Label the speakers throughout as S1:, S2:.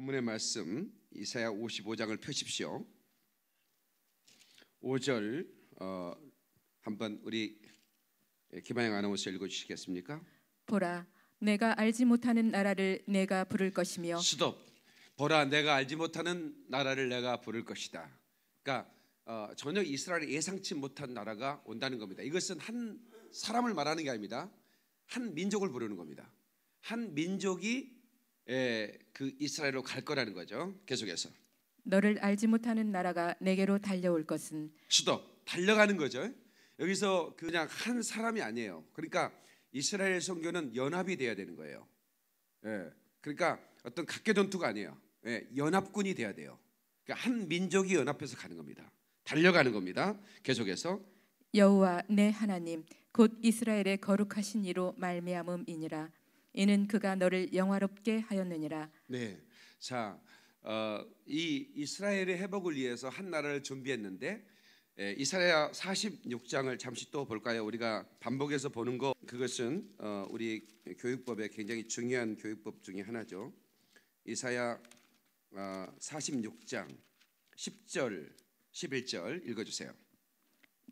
S1: 본문의 말씀 이사야 55장을 펴십시오. 5절 어, 한번 우리 김하영 아나운서 읽어주시겠습니까?
S2: 보라, 내가 알지 못하는 나라를 내가 부를 것이며
S1: 스톱. 보라, 내가 알지 못하는 나라를 내가 부를 것이다. 그러니까 어, 전혀 이스라엘 예상치 못한 나라가 온다는 겁니다. 이것은 한 사람을 말하는 게 아닙니다. 한 민족을 부르는 겁니다. 한 민족이 예, 그 이스라엘로 갈 거라는 거죠. 계속해서.
S2: 너를 알지 못하는 나라가 내게로 달려올 것은
S1: 스톱 달려가는 거죠. 여기서 그냥 한 사람이 아니에요. 그러니까 이스라엘 선교는 연합이 돼야 되는 거예요. 예, 그러니까 어떤 각계 전투가 아니에요. 예, 연합군이 돼야 돼요. 그러니까 한 민족이 연합해서 가는 겁니다. 달려가는 겁니다. 계속해서
S2: 여호와 내 하나님 곧 이스라엘의 거룩하신 이로 말미암음이니라 이는 그가 너를 영화롭게 하였느니라.
S1: 네. 자, 어, 이 이스라엘의 회복을 위해서 한 나라를 준비했는데 예, 이사야 46장을 잠시 또 볼까요? 우리가 반복해서 보는 거 그것은 어, 우리 교육법에 굉장히 중요한 교육법 중의 하나죠. 이사야 어, 46장 10절 11절 읽어주세요.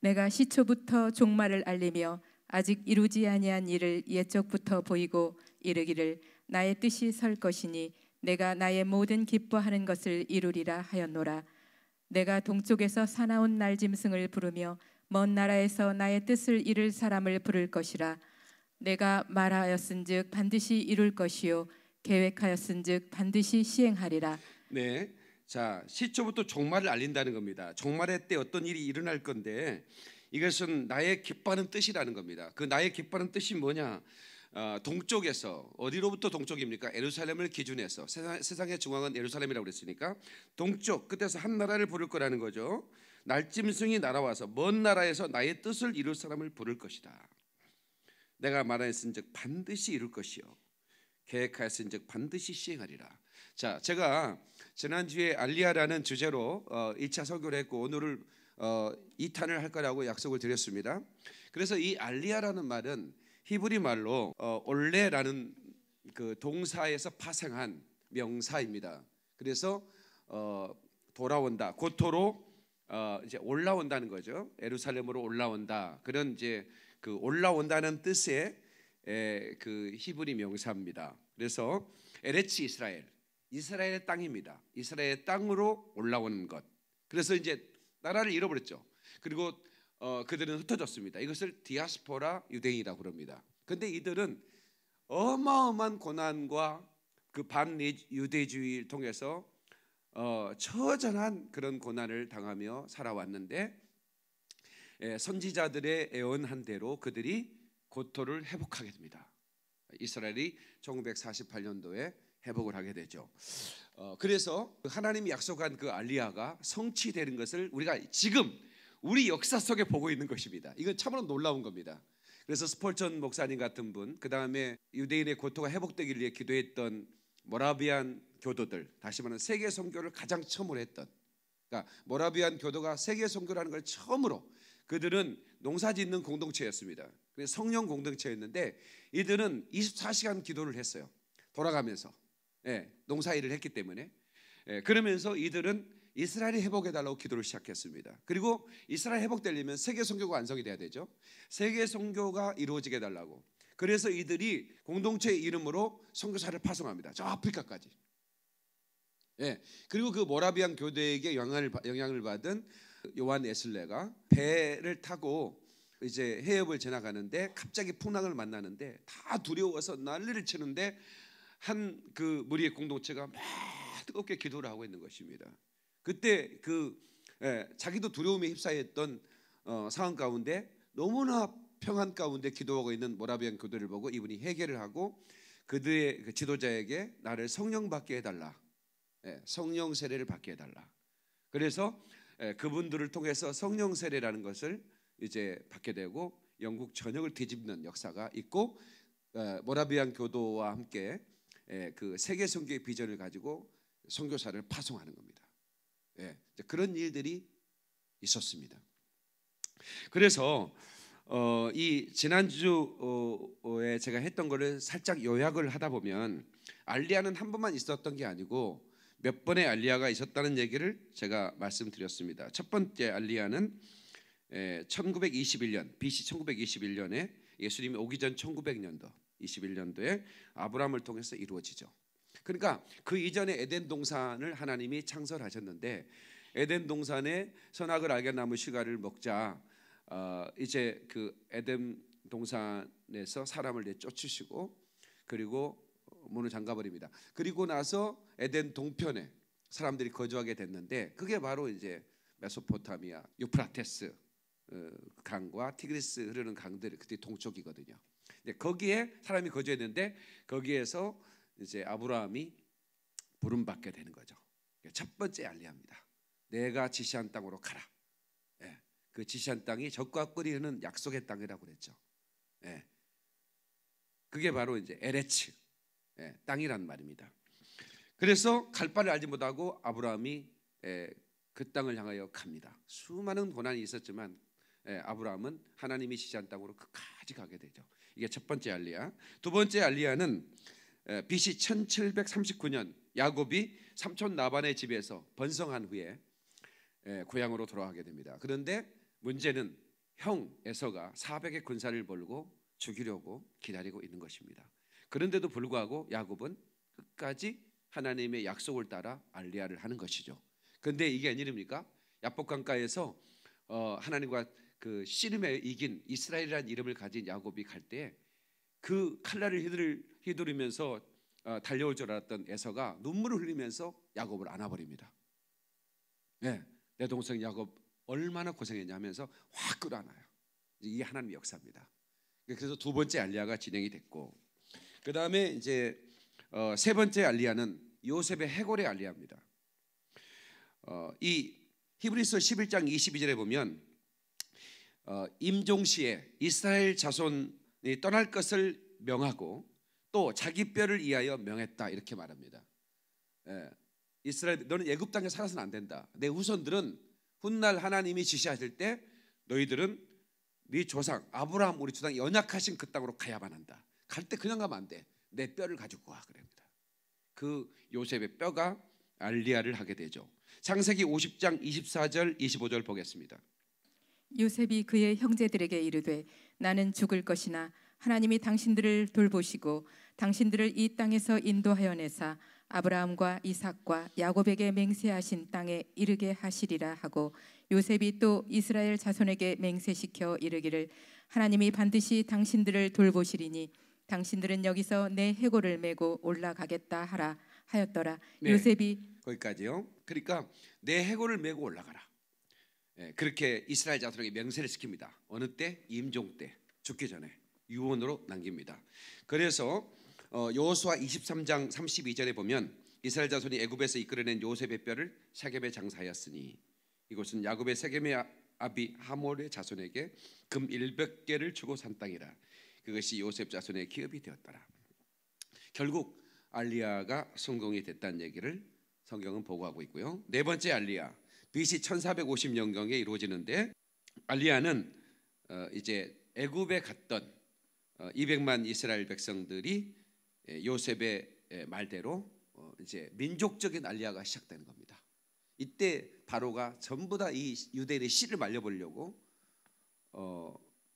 S2: 내가 시초부터 종말을 알리며 아직 이루지 아니한 일을 옛적부터 보이고 이르기를 나의 뜻이 설 것이니 내가 나의 모든 기뻐하는 것을 이루리라 하였노라 내가 동쪽에서 사나운 날 짐승을 부르며 먼 나라에서 나의 뜻을 이룰 사람을 부를 것이라 내가 말하였은즉 반드시 이룰 것이요 계획하였은즉 반드시 시행하리라.
S1: 네. 자, 시초부터 종말을 알린다는 겁니다. 종말의 때 어떤 일이 일어날 건데 이것은 나의 기뻐하는 뜻이라는 겁니다. 그 나의 기뻐하는 뜻이 뭐냐? 어, 동쪽에서 어디로부터 동쪽입니까? 예루살렘을 기준해서 세상, 의 중앙은 예루살렘이라고 그랬으니까 동쪽 끝에서 한 나라를 부를 거라는 거죠. 날짐승이 날아와서 먼 나라에서 나의 뜻을 이룰 사람을 부를 것이다. 내가 말하였은즉 반드시 이룰 것이요 계획하였은즉 반드시 시행하리라. 자, 제가 지난주에 알리아라는 주제로 1차 어, 설교를 했고 오늘을 2탄을 어, 할 거라고 약속을 드렸습니다. 그래서 이 알리아라는 말은 히브리 말로 어, 올레라는 그 동사에서 파생한 명사입니다. 그래서 어, 돌아온다, 고토로 어, 이제 올라온다는 거죠. 예루살렘으로 올라온다. 그런 이제 그 올라온다는 뜻의 에, 그 히브리 명사입니다. 그래서 에레치 이스라엘, 이스라엘의 땅입니다. 이스라엘의 땅으로 올라오는 것. 그래서 이제 나라를 잃어버렸죠. 그리고 어, 그들은 흩어졌습니다. 이것을 디아스포라 유대인이라고 그럽니다. 근데 이들은 어마어마한 고난과 그 반유대주의를 통해서 어, 처절한 그런 고난을 당하며 살아왔는데 예, 선지자들의 애원한 대로 그들이 고토를 회복하게 됩니다. 이스라엘이 1948년도에 회복을 하게 되죠. 어, 그래서 하나님이 약속한 그 알리아가 성취되는 것을 우리가 지금 우리 역사 속에 보고 있는 것입니다. 이건 참으로 놀라운 겁니다. 그래서 스펄전 목사님 같은 분, 그 다음에 유대인의 고토가 회복되길 위해 기도했던 모라비안 교도들, 다시 말하면 세계 선교를 가장 처음으로 했던, 그러니까 모라비안 교도가 세계 선교라는 걸 처음으로 그들은 농사짓는 공동체였습니다. 성령 공동체였는데 이들은 24시간 기도를 했어요. 돌아가면서 예, 농사일을 했기 때문에 예, 그러면서 이들은 이스라엘이 회복해달라고 기도를 시작했습니다. 그리고 이스라엘 회복되려면 세계 선교가 완성이 돼야 되죠. 세계 선교가 이루어지게 달라고 그래서 이들이 공동체의 이름으로 선교사를 파송합니다. 저 아프리카까지. 예. 그리고 그 모라비안 교대에게 영향을, 영향을 받은 요한 에슬레가 배를 타고 이제 해협을 지나가는데 갑자기 풍랑을 만나는데 다 두려워서 난리를 치는데 한 그 무리의 공동체가 막 뜨겁게 기도를 하고 있는 것입니다. 그때 그 예, 자기도 두려움에 휩싸였던 어, 상황 가운데 너무나 평안 가운데 기도하고 있는 모라비안 교도를 보고 이분이 해결을 하고 그들의 그 지도자에게 나를 성령 받게 해달라, 예, 성령 세례를 받게 해달라. 그래서 예, 그분들을 통해서 성령 세례라는 것을 이제 받게 되고 영국 전역을 뒤집는 역사가 있고 에, 어, 모라비안 교도와 함께 에, 예, 그 세계 선교의 비전을 가지고 선교사를 파송하는 겁니다. 예, 그런 일들이 있었습니다. 그래서 어, 이 지난주에 어, 제가 했던 거를 살짝 요약을 하다 보면 알리아는 한 번만 있었던 게 아니고 몇 번의 알리아가 있었다는 얘기를 제가 말씀드렸습니다. 첫 번째 알리아는 1921년 BC 1921년에 예수님이 오기 전 1900년도 21년도에 아브라함을 통해서 이루어지죠. 그러니까 그 이전에 에덴 동산을 하나님이 창설하셨는데 에덴 동산에 선악을 알게 나무 시가를 먹자 어, 이제 그 에덴 동산에서 사람을 내쫓으시고 그리고 문을 잠가버립니다. 그리고 나서 에덴 동편에 사람들이 거주하게 됐는데 그게 바로 이제 메소포타미아 유프라테스 어, 강과 티그리스 흐르는 강들 이 그때 동쪽이거든요. 거기에 사람이 거주했는데 거기에서 이제 아브라함이 부름 받게 되는 거죠. 첫 번째 알리합니다. 내가 지시한 땅으로 가라. 예, 그 지시한 땅이 적과 끓이는 약속의 땅이라고 그랬죠. 예, 그게 바로 이제 에레츠 예, 땅이란 말입니다. 그래서 갈 바를 알지 못하고 아브라함이 예, 그 땅을 향하여 갑니다. 수많은 고난이 있었지만 예, 아브라함은 하나님이 지시한 땅으로 그까지 가게 되죠. 이게 첫 번째 알리야. 두 번째 알리야는 BC 1739년 야곱이 삼촌 나반의 집에서 번성한 후에 고향으로 돌아가게 됩니다. 그런데 문제는 형 에서가 400의 군사를 벌고 죽이려고 기다리고 있는 것입니다. 그런데도 불구하고 야곱은 끝까지 하나님의 약속을 따라 알리아를 하는 것이죠. 그런데 이게 아니랍니까? 야복강가에서 어, 하나님과 그 씨름에 이긴 이스라엘이라는 이름을 가진 야곱이 갈 때 그 칼날을 휘두를 휘두르면서 어, 달려올 줄 알았던 에서가 눈물을 흘리면서 야곱을 안아버립니다. 네, 내 동생 야곱 얼마나 고생했냐면서 확 끌어안아요. 이게 하나님의 역사입니다. 그래서 두 번째 알리아가 진행이 됐고 그 다음에 이제 어, 세 번째 알리아는 요셉의 해골의 알리아입니다. 어, 이 히브리서 11장 22절에 보면 어, 임종 시에 이스라엘 자손이 떠날 것을 명하고 또 자기 뼈를 이하여 명했다 이렇게 말합니다. 예, 이스라엘 너는 애굽 땅에 살아서는 안 된다. 내 후손들은 훗날 하나님이 지시하실 때 너희들은 네 조상 아브라함 우리 조상 연약하신 그 땅으로 가야만 한다. 갈 때 그냥 가면 안 돼. 내 뼈를 가지고 와 그럽니다. 그 요셉의 뼈가 알리아를 하게 되죠. 창세기 50장 24절 25절 보겠습니다.
S2: 요셉이 그의 형제들에게 이르되 나는 죽을 것이나 하나님이 당신들을 돌보시고 당신들을 이 땅에서 인도하여 내사 아브라함과 이삭과 야곱에게 맹세하신 땅에 이르게 하시리라 하고 요셉이 또 이스라엘 자손에게 맹세시켜 이르기를 하나님이 반드시 당신들을 돌보시리니 당신들은 여기서 내 해골을 메고 올라가겠다 하라 하였더라. 네, 요셉이
S1: 거기까지요. 그러니까 내 해골을 메고 올라가라. 네, 그렇게 이스라엘 자손에게 맹세를 시킵니다. 어느 때 임종 때 죽기 전에 유언으로 남깁니다. 그래서 어, 여호수아 23장 32절에 보면 이스라엘 자손이 애굽에서 이끌어낸 요셉의 뼈를 샤겜에 장사하였으니 이곳은 야곱의 세겜의 아, 아비 하몰의 자손에게 금 100개를 주고 산 땅이라 그것이 요셉 자손의 기업이 되었더라. 결국 알리아가 성공이 됐다는 얘기를 성경은 보고하고 있고요. 네 번째 알리아 BC 1450년경에 이루어지는데 알리아는 어, 이제 애굽에 갔던 200만 어, 이스라엘 백성들이 예, 요셉의 예, 말대로 어, 이제 민족적인 알리아가 시작되는 겁니다. 이때 바로가 전부 다이 유대인의 씨를 말려보려고 어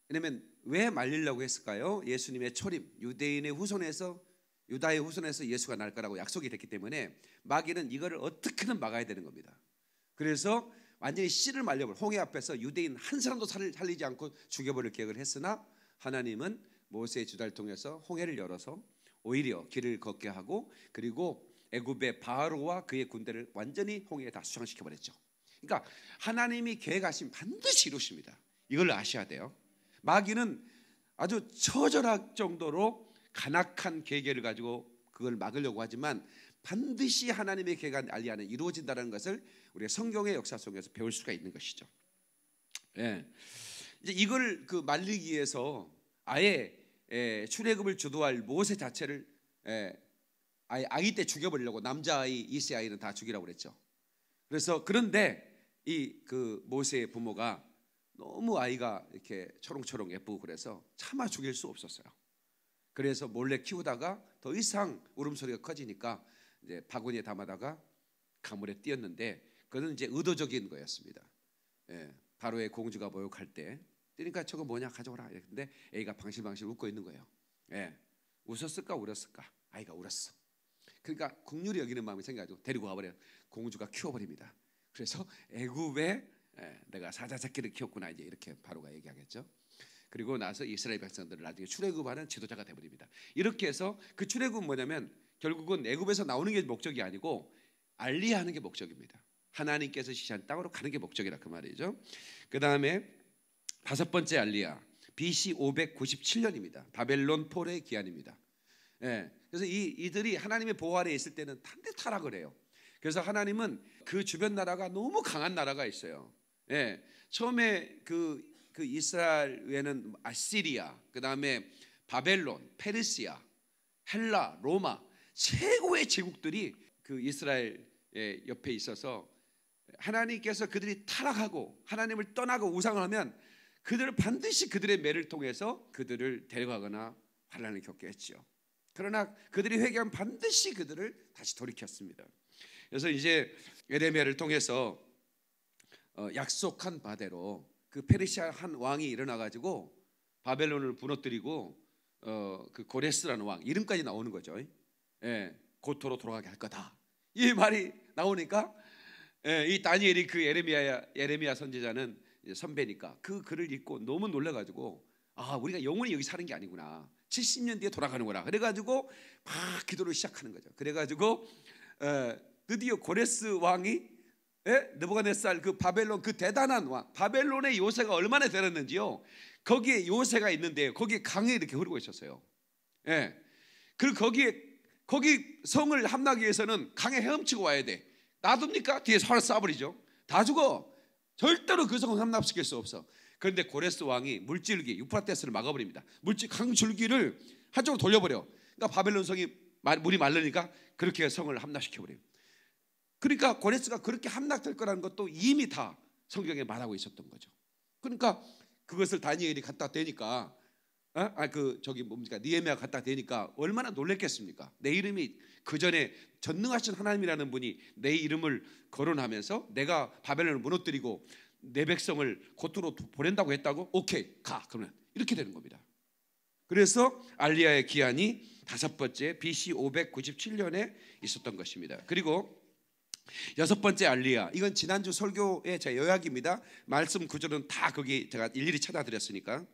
S1: 왜냐면 왜 말리려고 했을까요? 예수님의 초림 유대인의 후손에서 유다의 후손에서 예수가 날 거라고 약속이 됐기 때문에 마귀는 이거를 어떻게든 막아야 되는 겁니다. 그래서 완전히 씨를 말려볼 홍해 앞에서 유대인 한 사람도 살리지 않고 죽여버릴 계획을 했으나 하나님은 모세의 주다 통해서 홍해를 열어서 오히려 길을 걷게 하고 그리고 애굽의 바로와 그의 군대를 완전히 홍해에 다 수장시켜 버렸죠. 그러니까 하나님이 계획하신 반드시 이루십니다. 이걸 아셔야 돼요. 마귀는 아주 처절할 정도로 간악한 계획를 가지고 그걸 막으려고 하지만 반드시 하나님의 계획한 알리아는 이루어진다는 것을 우리가 성경의 역사 속에서 배울 수가 있는 것이죠. 예. 이제 이걸 그 말리기 위해서 아예 예, 출애굽을 주도할 모세 자체를 에, 예, 아이, 아이 때 죽여버리려고 남자아이, 이 세아이는 다 죽이라고 그랬죠. 그래서 그런데 이 그 모세의 부모가 너무 아이가 이렇게 초롱초롱 예쁘고 그래서 참아 죽일 수 없었어요. 그래서 몰래 키우다가 더 이상 울음소리가 커지니까 이제 바구니에 담아다가 가물에 띄었는데 그는 이제 의도적인 거였습니다. 예, 바로의 공주가 모욕할 때 그러니까 저거 뭐냐 가져오라. 근데 애가 방실방실 웃고 있는 거예요. 예. 웃었을까 울었을까? 아이가 울었어. 그러니까 국률이 여기는 마음이 생겨가지고 데리고 와버려요. 공주가 키워버립니다. 그래서 애굽에 예, 내가 사자새끼를 키웠구나 이제 이렇게 바로가 얘기하겠죠. 그리고 나서 이스라엘 백성들을 나중에 출애굽하는 지도자가 되버립니다. 이렇게 해서 그 출애굽은 뭐냐면 결국은 애굽에서 나오는 게 목적이 아니고 알리하는 게 목적입니다. 하나님께서 시시한 땅으로 가는 게 목적이라 그 말이죠. 그 다음에 다섯 번째 알리야 BC 597년입니다. 바벨론 폴의 기한입니다. 예, 그래서 이 이들이 하나님의 보호 아래 있을 때는 탄대 타락을 해요. 그래서 하나님은 그 주변 나라가 너무 강한 나라가 있어요. 예, 처음에 그, 그 이스라엘 외에는 아시리아, 그 다음에 바벨론, 페르시아, 헬라, 로마 최고의 제국들이 그 이스라엘 옆에 있어서 하나님께서 그들이 타락하고 하나님을 떠나고 우상을 하면 그들은 반드시 그들의 매를 통해서 그들을 데려가거나 환란을 겪게 했지요. 그러나 그들이 회개하 반드시 그들을 다시 돌이켰습니다. 그래서 이제 에레미야를 통해서 어, 약속한 바대로 그 페르시아 한 왕이 일어나 가지고 바벨론을 무너뜨리고 어, 그 고레스라는 왕 이름까지 나오는 거죠. 예, 고토로 돌아가게 할 거다. 이 말이 나오니까 예, 이 다니엘이 그 에레미야 에레미야 선지자는 선배니까 그 글을 읽고 너무 놀라가지고 아 우리가 영원히 여기 사는 게 아니구나 70년 뒤에 돌아가는 거라 그래가지고 막 기도를 시작하는 거죠 그래가지고 에, 드디어 고레스 왕이 에? 느부갓네살 그 바벨론 그 대단한 왕 바벨론의 요새가 얼마나 되단는지요 거기에 요새가 있는데 거기에 강이 이렇게 흐르고 있었어요 예. 그리고 거기에 거기 성을 함락하기 위해서는 강에 헤엄치고 와야 돼 놔둡니까? 뒤에 활 쏴버리죠 다 죽어 절대로 그성을 함락시킬 수 없어. 그런데 고레스 왕이 물질기 유프라테스를 막아버립니다. 물질 강줄기를 한쪽으로 돌려버려. 그러니까 바벨론 성이 물이 말르니까 그렇게 성을 함락시켜버려 그러니까 고레스가 그렇게 함락될 거라는 것도 이미 다 성경에 말하고 있었던 거죠. 그러니까 그것을 다니엘이 갖다 대니까 어? 아그 저기 뭡니까 니에미아 갖다 대니까 얼마나 놀랬겠습니까? 내 이름이 그 전에 전능하신 하나님이라는 분이 내 이름을 거론하면서 내가 바벨론을 무너뜨리고 내 백성을 고토로 보낸다고 했다고 오케이 가 그러면 이렇게 되는 겁니다. 그래서 알리아의 기한이 다섯 번째 BC 597년에 있었던 것입니다. 그리고 여섯 번째 알리아 이건 지난주 설교의 제 요약입니다. 말씀 구절은 다 거기 제가 일일이 찾아드렸으니까.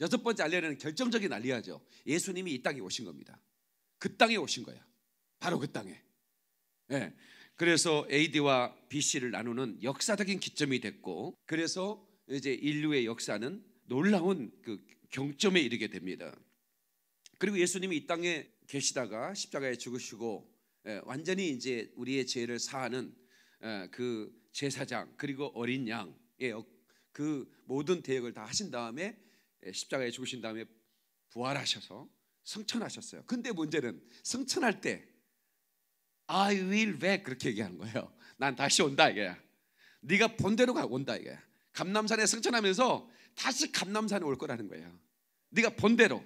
S1: 여섯 번째 알리아는 결정적인 알리아죠. 예수님이 이 땅에 오신 겁니다. 그 땅에 오신 거야. 바로 그 땅에. 예. 그래서 AD와 BC를 나누는 역사적인 기점이 됐고 그래서 이제 인류의 역사는 놀라운 그 경점에 이르게 됩니다. 그리고 예수님이 이 땅에 계시다가 십자가에 죽으시고 예, 완전히 이제 우리의 죄를 사하는 예, 그 제사장 그리고 어린 양의 그 모든 대역을 다 하신 다음에 예, 십자가에 죽으신 다음에 부활하셔서 승천하셨어요. 근데 문제는 승천할 때 I will back 그렇게 얘기하는 거예요. 난 다시 온다 이거야. 네가 본대로 가 온다 이거야. 감남산에 승천하면서 다시 감남산에 올 거라는 거예요. 네가 본대로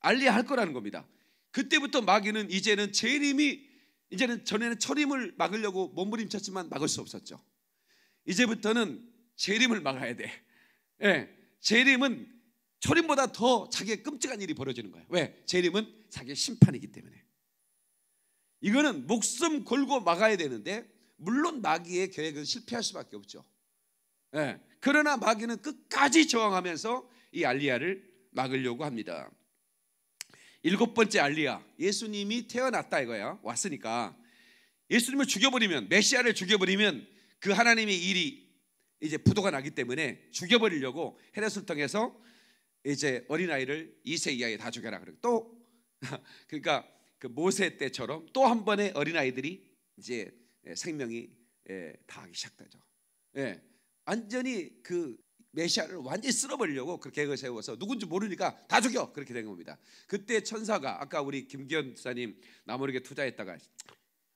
S1: 알리할 거라는 겁니다. 그때부터 마귀는 이제는 재림이 이제는 전에는 철임을 막으려고 몸부림쳤지만 막을 수 없었죠. 이제부터는 재림을 막아야 돼. 예. 재림은 철림보다더 자기의 끔찍한 일이 벌어지는 거예요. 왜? 재림은 자기의 심판이기 때문에. 이거는 목숨 걸고 막아야 되는데 물론 마귀의 계획은 실패할 수밖에 없죠. 예. 그러나 마귀는 끝까지 저항하면서 이알리아를 막으려고 합니다. 일곱 번째 알리아 예수님이 태어났다 이거예요. 왔으니까 예수님을 죽여버리면 메시아를 죽여버리면 그 하나님의 일이 이제 부도가 나기 때문에 죽여버리려고 헤레술탕에서 이제 어린아이를 2세 이하에 다 죽여라 그러고 또 그러니까 그 모세 때처럼 또 한 번에 어린아이들이 이제 예, 생명이 예, 다하기 시작되죠. 예, 완전히 그 메시아를 완전히 쓸어버리려고 그렇게 계획을 세워서 누군지 모르니까 다 죽여 그렇게 된 겁니다. 그때 천사가 아까 우리 김기현 사님 나무르게 투자했다가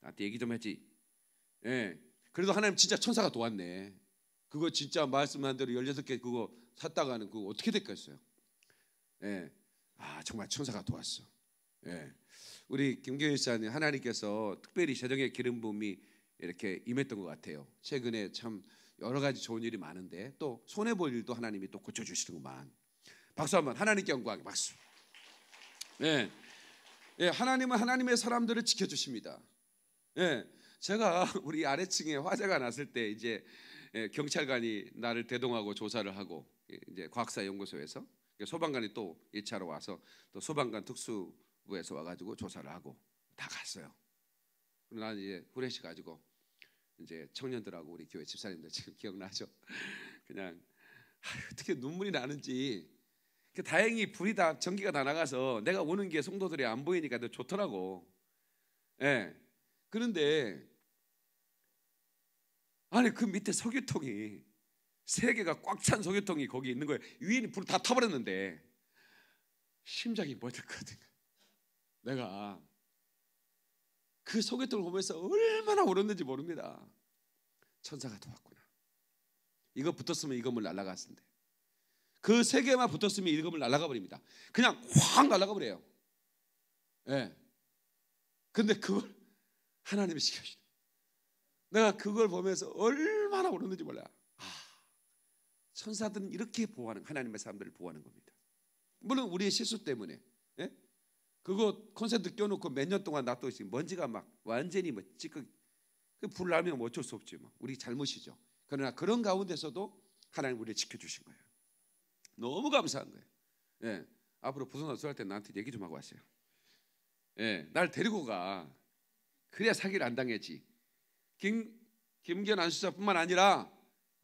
S1: 나한테 얘기 좀 했지. 예, 그래도 하나님 진짜 천사가 도왔네. 그거 진짜 말씀한 대로 16개 그거 샀다가는 그거 어떻게 됐겠어요? 예. 아 정말 천사가 도왔어. 예. 우리 김경일사님 하나님께서 특별히 재정의 기름 부음이 이렇게 임했던 것 같아요. 최근에 참 여러 가지 좋은 일이 많은데 또 손해 볼 일도 하나님이 또 고쳐 주시는구만. 박수 한번 하나님께 영광 박수. 예. 예, 하나님은 하나님의 사람들을 지켜 주십니다. 예. 제가 우리 아래층에 화재가 났을 때 이제 예, 경찰관이 나를 대동하고 조사를 하고 예, 이제 과학사 연구소에서 그러니까 소방관이 또 1차로 와서 또 소방관 특수부에서 와가지고 조사를 하고 다 갔어요. 그러나 이제 후레쉬 가지고 이제 청년들하고 우리 교회 집사님들 지금 기억나죠? 그냥 어떻게 눈물이 나는지 그러니까 다행히 불이 다 전기가 다 나가서 내가 오는 게 성도들이 안 보이니까 더 좋더라고. 예. 그런데 아니 그 밑에 석유통이 세계가꽉찬소개통이 거기 있는 거예요. 위에는 불다 타버렸는데 심장이 멎었거든. 내가 그 소개통을 보면서 얼마나 울었는지 모릅니다. 천사가 도왔구나. 이거 붙었으면 이 건물 날아갔는데 그 세 개만 붙었으면 이 건물 날아가 버립니다. 그냥 확 날아가 버려요. 예. 네. 근데 그걸 하나님이 시켜주시 내가 그걸 보면서 얼마나 울었는지 몰라요. 천사들은 이렇게 보호하는 하나님의 사람들을 보호하는 겁니다. 물론 우리의 실수 때문에 예? 그거 콘센트 껴놓고 몇 년 동안 놔두고 있으면 먼지가 막 완전히 뭐찌꺼그불 나면 어쩔 수 없지 뭐 우리 잘못이죠. 그러나 그런 가운데서도 하나님 우리를 지켜주신 거예요. 너무 감사한 거예요. 예. 앞으로 부산 으 어수할 때 나한테 얘기 좀 하고 하세요. 예, 날 데리고 가. 그래야 사기를 안 당했지. 김 김견 안수사뿐만 아니라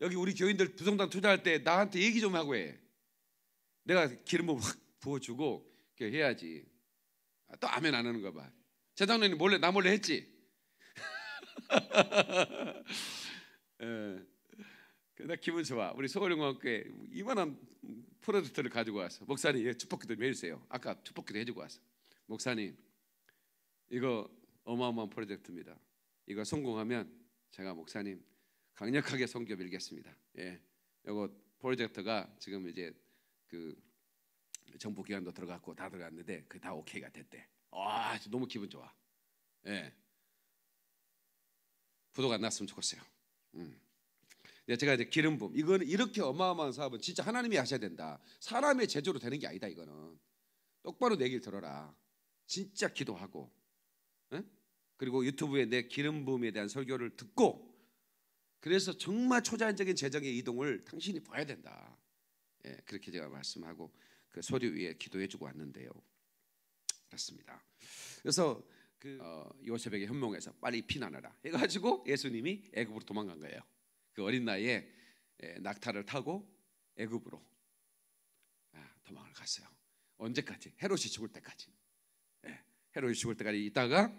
S1: 여기 우리 교인들 부성당 투자할 때 나한테 얘기 좀 하고 해. 내가 기름을 확 부어주고 해야지. 아, 또 아멘 안 하는 거 봐. 재장로님 몰래 나 몰래 했지. 예. 그나 기분 좋아. 우리 서울영광교회 이만한 프로젝트를 가지고 와서 목사님 예, 축복기도 해주세요. 아까 축복기도 해주고 와서 목사님 이거 어마어마한 프로젝트입니다. 이거 성공하면 제가 목사님 강력하게 성교 밀겠습니다. 예, 요거 프로젝트가 지금 이제 그 정부 기관도 들어갔고 다 들어갔는데 그 다 오케이가 됐대. 와, 너무 기분 좋아. 예, 부도가 났으면 좋겠어요. 음. 제가 이제 기름 부음 이거는 이렇게 어마어마한 사업은 진짜 하나님이 하셔야 된다. 사람의 제조로 되는 게 아니다 이거는. 똑바로 내 길 들어라. 진짜 기도하고. 응? 그리고 유튜브에 내 기름 부음에 대한 설교를 듣고 그래서 정말 초자연적인 재정의 이동을 당신이 봐야 된다. 예, 그렇게 제가 말씀하고 그 소리 위에 기도해주고 왔는데요. 그렇습니다. 그래서 그 어, 요셉에게 현몽해서 빨리 피난하라 해가지고 예수님이 애굽으로 도망간 거예요. 그 어린 나이에 예, 낙타를 타고 애굽으로 아, 도망을 갔어요. 언제까지? 헤롯이 죽을 때까지. 예, 헤롯이 죽을 때까지 있다가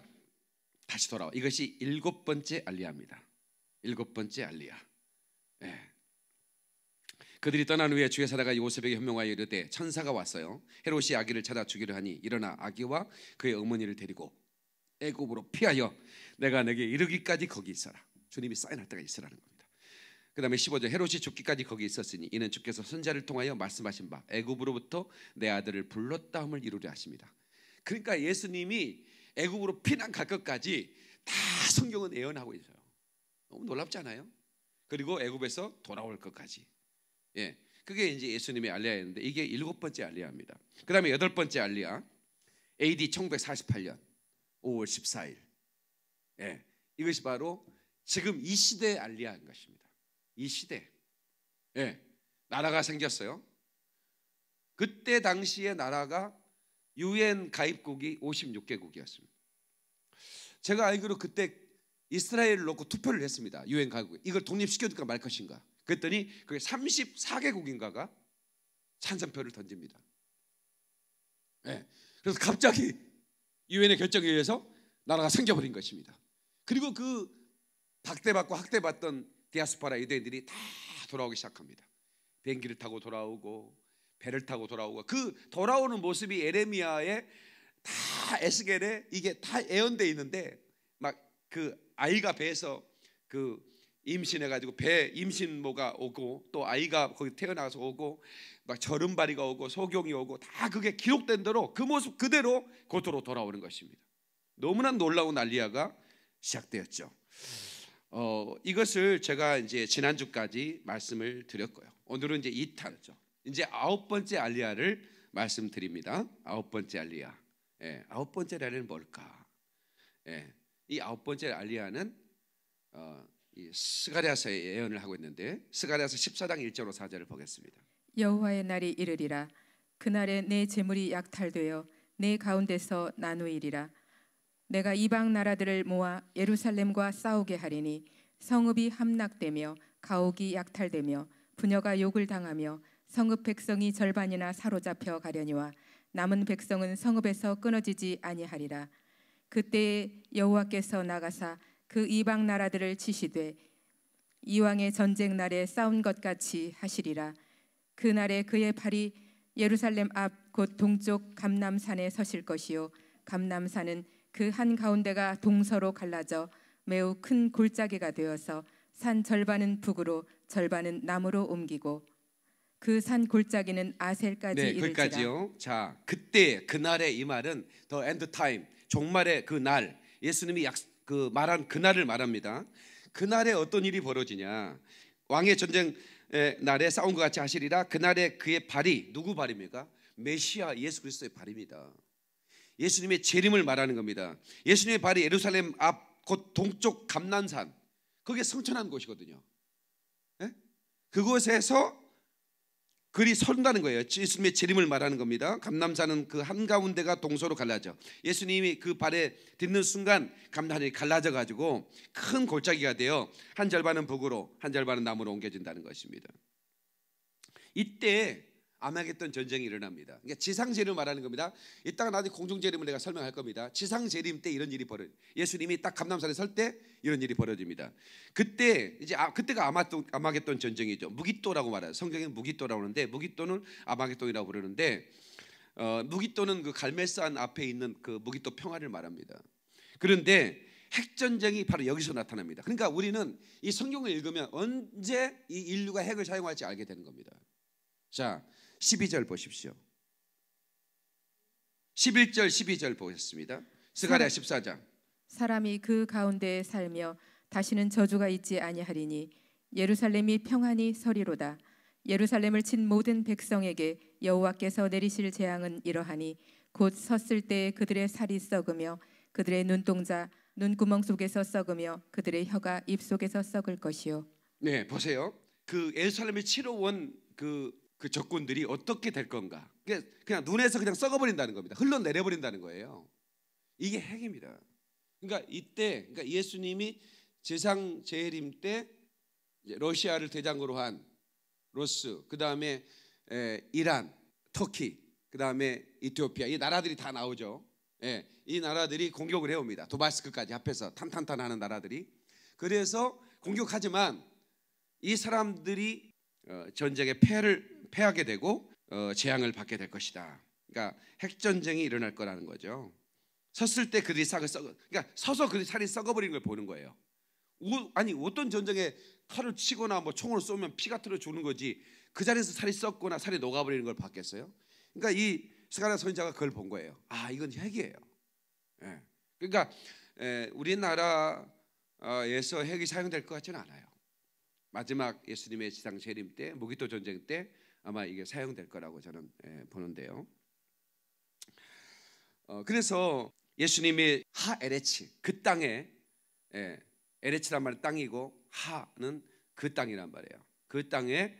S1: 다시 돌아와. 이것이 일곱 번째 알리아입니다. 일곱 번째 알리야. 예. 그들이 떠난 후에 주의 사자가 요셉에게 현명하여 이르되 천사가 왔어요. 헤롯이 아기를 찾아 죽이려 하니 일어나 아기와 그의 어머니를 데리고 애굽으로 피하여 내가 내게 이르기까지 거기 있어라. 주님이 사인할 때가 있으라는 겁니다. 그 다음에 15절 헤롯이 죽기까지 거기 있었으니 이는 주께서 선자를 통하여 말씀하신 바 애굽으로부터 내 아들을 불렀다함을 이루려 하십니다. 그러니까 예수님이 애굽으로 피난 갈 것까지 다 성경은 예언하고 있어요. 너무 놀랍잖아요. 그리고 애굽에서 돌아올 것까지. 예. 그게 이제 예수님의 알리아였는데 이게 일곱 번째 알리아입니다. 그다음에 여덟 번째 알리아. AD 1948년 5월 14일. 예. 이것이 바로 지금 이 시대의 알리아인 것입니다. 이 시대. 예. 나라가 생겼어요. 그때 당시에 나라가 유엔 가입국이 56개국이었습니다. 제가 알기로 그때 이스라엘을 놓고 투표를 했습니다. 유엔 가국에 이걸 독립시켜줄까 말 것인가. 그랬더니 그게 34개국인가가 찬성표를 던집니다. 네. 그래서 갑자기 유엔의 결정에 의해서 나라가 생겨버린 것입니다. 그리고 그 박대받고 학대받던 디아스파라 유대인들이 다 돌아오기 시작합니다. 비행기를 타고 돌아오고 배를 타고 돌아오고 그 돌아오는 모습이 에레미아의다 에스겔에 이게 다 예언돼 있는데 그 아이가 배에서 그 임신해 가지고 배 임신모가 오고 또 아이가 거기 태어나서 오고 막 절음발이가 오고 소경이 오고 다 그게 기록된 대로 그 모습 그대로 고토로 돌아오는 것입니다. 너무나 놀라운 알리아가 시작되었죠. 어, 이것을 제가 이제 지난주까지 말씀을 드렸고요. 오늘은 이제 2탄이죠. 이제 아홉 번째 알리아를 말씀드립니다. 아홉 번째 알리아 예, 아홉 번째 알리야는 뭘까? 예, 이 아홉 번째 알리아는 어, 스가랴서의 예언을 하고 있는데 스가랴서 14장 1절로 4절을 보겠습니다.
S2: 여호와의 날이 이르리라 그날에 내 재물이 약탈되어 내 가운데서 나누이리라 내가 이방 나라들을 모아 예루살렘과 싸우게 하리니 성읍이 함락되며 가옥이 약탈되며 부녀가 욕을 당하며 성읍 백성이 절반이나 사로잡혀 가려니와 남은 백성은 성읍에서 끊어지지 아니하리라 그때 여호와께서 나가사 그 이방 나라들을 치시되 이왕의 전쟁 날에 싸운 것 같이 하시리라 그 날에 그의 팔이 예루살렘 앞 곧 동쪽 감남산에 서실 것이요 감남산은 그 한 가운데가 동서로 갈라져 매우 큰 골짜기가 되어서 산 절반은 북으로 절반은 남으로 옮기고 그 산 골짜기는 아셀까지 네, 이르지라. 거기까지요.
S1: 자, 그때 그날의 이 말은 더 엔드 타임 종말의 그 날, 예수님이 약, 그 말한 그날을 말합니다. 그날에 어떤 일이 벌어지냐. 왕의 전쟁 날에 싸운 것 같이 하시리라. 그날에 그의 발이 누구 발입니까? 메시아 예수 그리스도의 발입니다. 예수님의 재림을 말하는 겁니다. 예수님의 발이 예루살렘 앞 곧 동쪽 감난산 거기에 성천한 곳이거든요. 에? 예? 그곳에서 그리 선다는 거예요. 예수님의 재림을 말하는 겁니다. 감남산은 그 한가운데가 동서로 갈라져. 예수님이 그 발에 딛는 순간 감남산이 갈라져 가지고 큰 골짜기가 되어 한 절반은 북으로 한 절반은 남으로 옮겨진다는 것입니다. 이때 아마겟돈 전쟁이 일어납니다. 그러니까 지상재림 말하는 겁니다. 이따가 나중에 공중재림을 내가 설명할 겁니다. 지상재림 때 이런 일이 벌어. 예수님이 딱감람산에설 때 이런 일이 벌어집니다. 그때 이제 아, 그때가 아마겟돈, 아마겟돈 전쟁이죠. 무기또라고 말해요. 성경에 무기또라고 하는데 무기또는 아마겟돈이라고 부르는데 어, 무기또는 그 갈멜산 앞에 있는 그 무기또 평화를 말합니다. 그런데 핵전쟁이 바로 여기서 나타납니다. 그러니까 우리는 이 성경을 읽으면 언제 이 인류가 핵을 사용할지 알게 되는 겁니다. 자, 12절 보십시오. 11절 12절 보겠습니다. 스가랴 14장.
S2: 사람이 그 가운데에 살며 다시는 저주가 있지 아니하리니 예루살렘이 평안히 서리로다. 예루살렘을 친 모든 백성에게 여호와께서 내리실 재앙은 이러하니 곧 섰을 때에 그들의 살이 썩으며 그들의 눈동자 눈구멍 속에서 썩으며 그들의 혀가 입 속에서 썩을 것이요.
S1: 네, 보세요. 그 예루살렘에 치러 온그 그 적군들이 어떻게 될 건가. 그냥 눈에서 그냥 썩어버린다는 겁니다. 흘러내려버린다는 거예요. 이게 핵입니다. 그러니까 이때 그러니까 예수님이 제상 제림때 러시아를 대장으로 한 로스, 그 다음에 이란, 터키, 그 다음에 이티오피아 이 나라들이 다 나오죠. 예, 이 나라들이 공격을 해옵니다. 도마스크까지 합해서 탄탄탄하는 나라들이. 그래서 공격하지만 이 사람들이 어, 전쟁의 패를 패하게 되고 어, 재앙을 받게 될 것이다. 그러니까 핵 전쟁이 일어날 거라는 거죠. 섰을 때 그들이 살을 썩어, 그러니까 서서 그들이 살이 썩어버리는 걸 보는 거예요. 우, 아니 어떤 전쟁에 칼을 치거나 뭐 총을 쏘면 피가 틀어 주는 거지 그 자리에서 살이 썩거나 살이 녹아버리는 걸 봤겠어요? 그러니까 이 스가랴 선자가 그걸 본 거예요. 아 이건 핵이에요. 예. 그러니까 에, 예, 우리나라에서 핵이 사용될 것 같지는 않아요. 마지막 예수님의 지상 재림 때 무기토 전쟁 때 아마 이게 사용될 거라고 저는 예, 보는데요. 어, 그래서 예수님이 하 에레치 그 땅에 예, 에레치란 말은 땅이고 하는 그 땅이란 말이에요. 그 땅에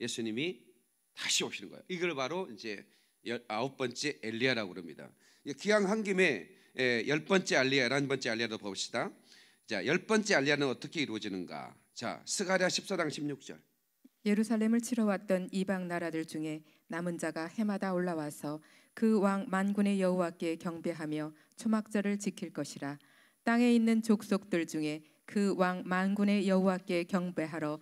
S1: 예수님이 다시 오시는 거예요. 이걸 바로 이제 아홉 번째 엘리야라고 그럽니다. 기왕 한 김에 예, 열 번째 알리야, 열한 번째 알리야도 봅시다. 자, 열 번째 알리야는 어떻게 이루어지는가? 자, 스가랴 14장 16절.
S2: 예루살렘을 치러 왔던 이방 나라들 중에 남은 자가 해마다 올라와서 그 왕 만군의 여호와께 경배하며 초막절을 지킬 것이라 땅에 있는 족속들 중에 그 왕 만군의 여호와께 경배하러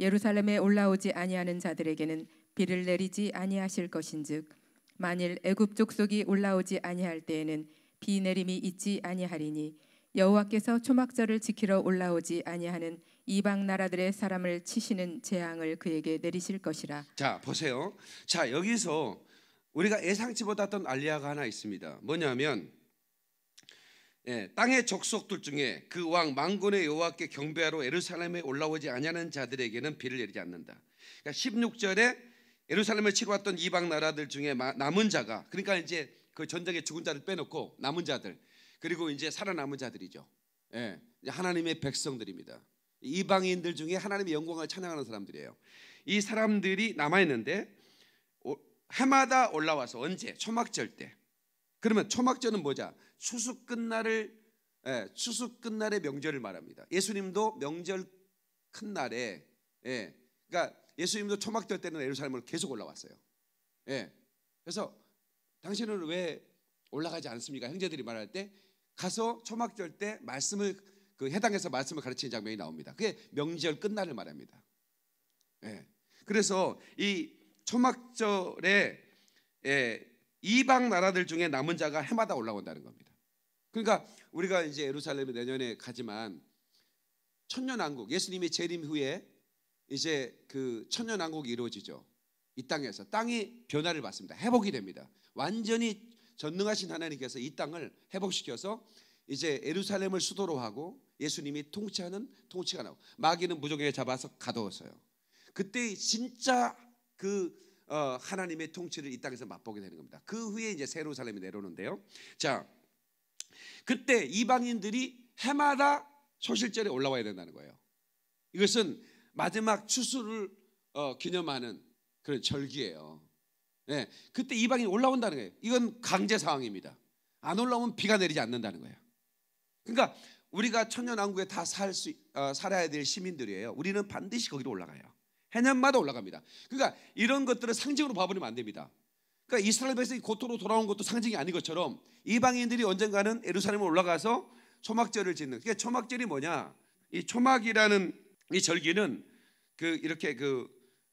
S2: 예루살렘에 올라오지 아니하는 자들에게는 비를 내리지 아니하실 것인즉 만일 애굽 족속이 올라오지 아니할 때에는 비 내림이 있지 아니하리니 여호와께서 초막절을 지키러 올라오지 아니하는 이방 나라들의 사람을 치시는 재앙을 그에게 내리실 것이라.
S1: 자 보세요. 자 여기서 우리가 예상치 못했던 알리아가 하나 있습니다. 뭐냐면 예, 땅의 족속들 중에 그왕 망군의 여호와께 경배하러 예루살렘에 올라오지 아니하는 자들에게는 비를 내리지 않는다. 그러니까 16절에 예루살렘을 치고 왔던 이방 나라들 중에 남은 자가 그러니까 이제 그 전쟁에 죽은 자들 빼놓고 남은 자들 그리고 이제 살아남은 자들이죠. 예, 하나님의 백성들입니다. 이방인들 중에 하나님의 영광을 찬양하는 사람들이에요. 이 사람들이 남아 있는데 해마다 올라와서 언제 초막절 때. 그러면 초막절은 뭐자? 추수 끝날을 예, 추수 끝날의 명절을 말합니다. 예수님도 명절 큰 날에 예, 그러니까 예수님도 초막절 때는 예루살렘으로 계속 올라왔어요. 예, 그래서 당신은 왜 올라가지 않습니까? 형제들이 말할 때 가서 초막절 때 말씀을 그 해당해서 말씀을 가르치는 장면이 나옵니다. 그게 명절 끝날을 말합니다. 예. 그래서 이 초막절에 예, 이방 나라들 중에 남은 자가 해마다 올라온다는 겁니다. 그러니까 우리가 이제 예루살렘에 내년에 가지만 천년왕국 예수님이 재림 후에 이제 그 천년왕국이 이루어지죠. 이 땅에서 땅이 변화를 받습니다. 회복이 됩니다. 완전히 전능하신 하나님께서 이 땅을 회복시켜서 이제 예루살렘을 수도로 하고 예수님이 통치하는 통치가 나오고 마귀는 무조개 잡아서 가둬서요. 그때 진짜 그 어, 하나님의 통치를 이 땅에서 맛보게 되는 겁니다. 그 후에 이제 새로운 사람이 내려오는데요. 자, 그때 이방인들이 해마다 소실절에 올라와야 된다는 거예요. 이것은 마지막 추수를 어, 기념하는 그런 절기예요. 네, 그때 이방인 올라온다는 거예요. 이건 강제 상황입니다. 안 올라오면 비가 내리지 않는다는 거예요. 그러니까 우리가 천년왕국에 다 살 수, 어, 살아야 될 시민들이에요. 우리는 반드시 거기로 올라가요. 해년마다 올라갑니다. 그러니까 이런 것들을 상징으로 봐버리면 안 됩니다. 그러니까 이스라엘 백성이 고토로 돌아온 것도 상징이 아닌 것처럼 이방인들이 언젠가는 에루살렘으 올라가서 초막절을 짓는. 그게 그러니까 초막절이 뭐냐? 이 초막이라는 이 절기는 그 이렇게 그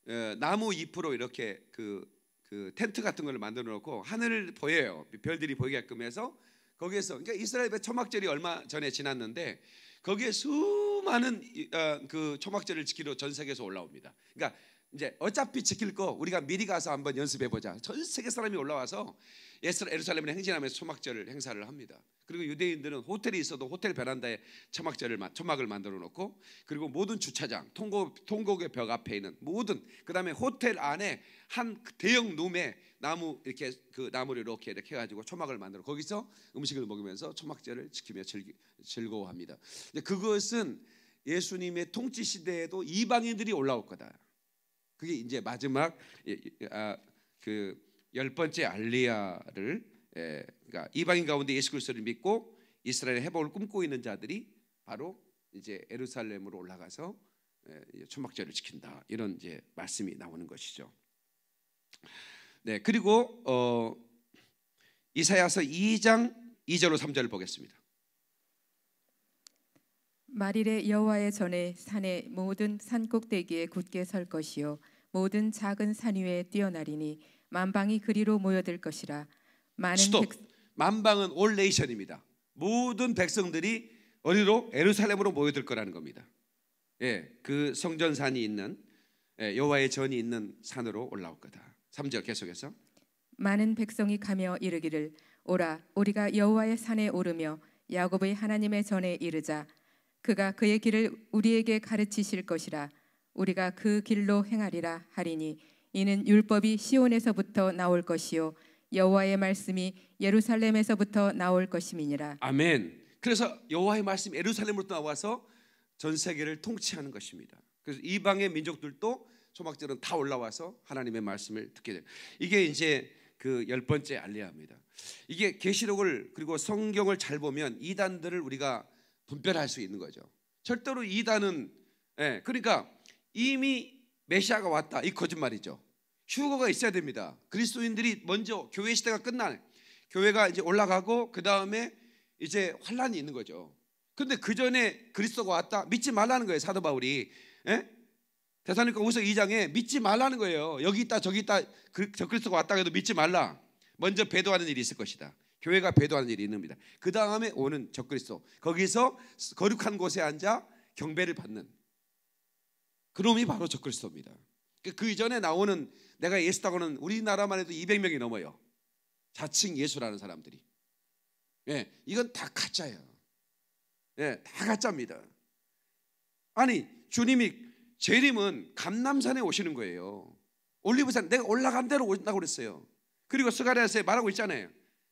S1: 에, 나무 잎으로 이렇게 그, 그 텐트 같은 걸 만들어 놓고 하늘을 보여요. 별들이 보이게끔 해서 거기에서 그러니까 이스라엘 의 초막절이 얼마 전에 지났는데 거기에 수많은 어, 그 초막절을 지키러 전 세계에서 올라옵니다. 그러니까 이제 어차피 지킬 거 우리가 미리 가서 한번 연습해 보자. 전 세계 사람이 올라와서 예루살렘을 행진하면서 초막절을 행사를 합니다. 그리고 유대인들은 호텔이 있어도 호텔 베란다에 초막절을 초막을 만들어 놓고 그리고 모든 주차장, 통곡 통곡의 벽 앞에 있는 모든 그다음에 호텔 안에 한 대형 룸에 나무 이렇게 그 나무를 이렇게 이렇게 해 가지고 초막을 만들어 거기서 음식을 먹으면서 초막절을 지키며 즐기, 즐거워합니다. 근데 그것은 예수님의 통치 시대에도 이방인들이 올라올 거다. 그게 이제 마지막 아, 그열 번째 알리아를 예, 그러니까 이방인 가운데 예수 그리스도를 믿고 이스라엘 의회복을 꿈꾸고 있는 자들이 바로 이제 에루살렘으로 올라가서 초막절을 예, 지킨다 이런 이제 말씀이 나오는 것이죠. 네 그리고 어, 이사야서 2장 2절로 3절을 보겠습니다.
S2: 마리레 여호와의 전에 산의 모든 산 꼭대기에 굳게 설 것이요 모든 작은 산 위에 뛰어나리니 만방이 그리로 모여들 것이라 많은 스톱.
S1: 백... 만방은 올 네이션입니다. 모든 백성들이 어디로 에루살렘으로 모여들 거라는 겁니다. 예, 그 성전산이 있는 예, 여호와의 전이 있는 산으로 올라올 거다. 3절 계속해서
S2: 많은 백성이 가며 이르기를 오라 우리가 여호와의 산에 오르며 야곱의 하나님의 전에 이르자 그가 그의 길을 우리에게 가르치실 것이라 우리가 그 길로 행하리라 하리니 이는 율법이 시온에서부터 나올 것이요 여호와의 말씀이 예루살렘에서부터 나올 것임이니라.
S1: 아멘. 그래서 여호와의 말씀 예루살렘으로부터 나와서 전 세계를 통치하는 것입니다. 그래서 이방의 민족들도 소막들은 다 올라와서 하나님의 말씀을 듣게 됩니다. 이게 이제 그 열 번째 알리아입니다. 이게 계시록을 그리고 성경을 잘 보면 이단들을 우리가 분별할 수 있는 거죠. 절대로 이단은 예, 그러니까 이미 메시아가 왔다. 이 거짓말이죠. 휴거가 있어야 됩니다. 그리스도인들이 먼저 교회 시대가 끝날 교회가 이제 올라가고 그 다음에 이제 환란이 있는 거죠. 근데 그 전에 그리스도가 왔다 믿지 말라는 거예요 사도 바울이. 예? 대사니까 우서 2장에 믿지 말라는 거예요. 여기 있다 저기 있다 그, 저 그리스도가 왔다 해도 믿지 말라. 먼저 배도하는 일이 있을 것이다. 교회가 배도하는 일이 있는 겁니다. 그 다음에 오는 저그리스도 거기서 거룩한 곳에 앉아 경배를 받는 그놈이 바로 적그리스도입니다. 그, 그 이전에 나오는 내가 예수다고는 우리나라만 해도 200명이 넘어요. 자칭 예수라는 사람들이. 예, 이건 다 가짜예요. 예, 다 가짜입니다. 아니, 주님이 재림은 감남산에 오시는 거예요. 올리브산 내가 올라간 대로 오신다고 그랬어요. 그리고 스가리아서에 말하고 있잖아요.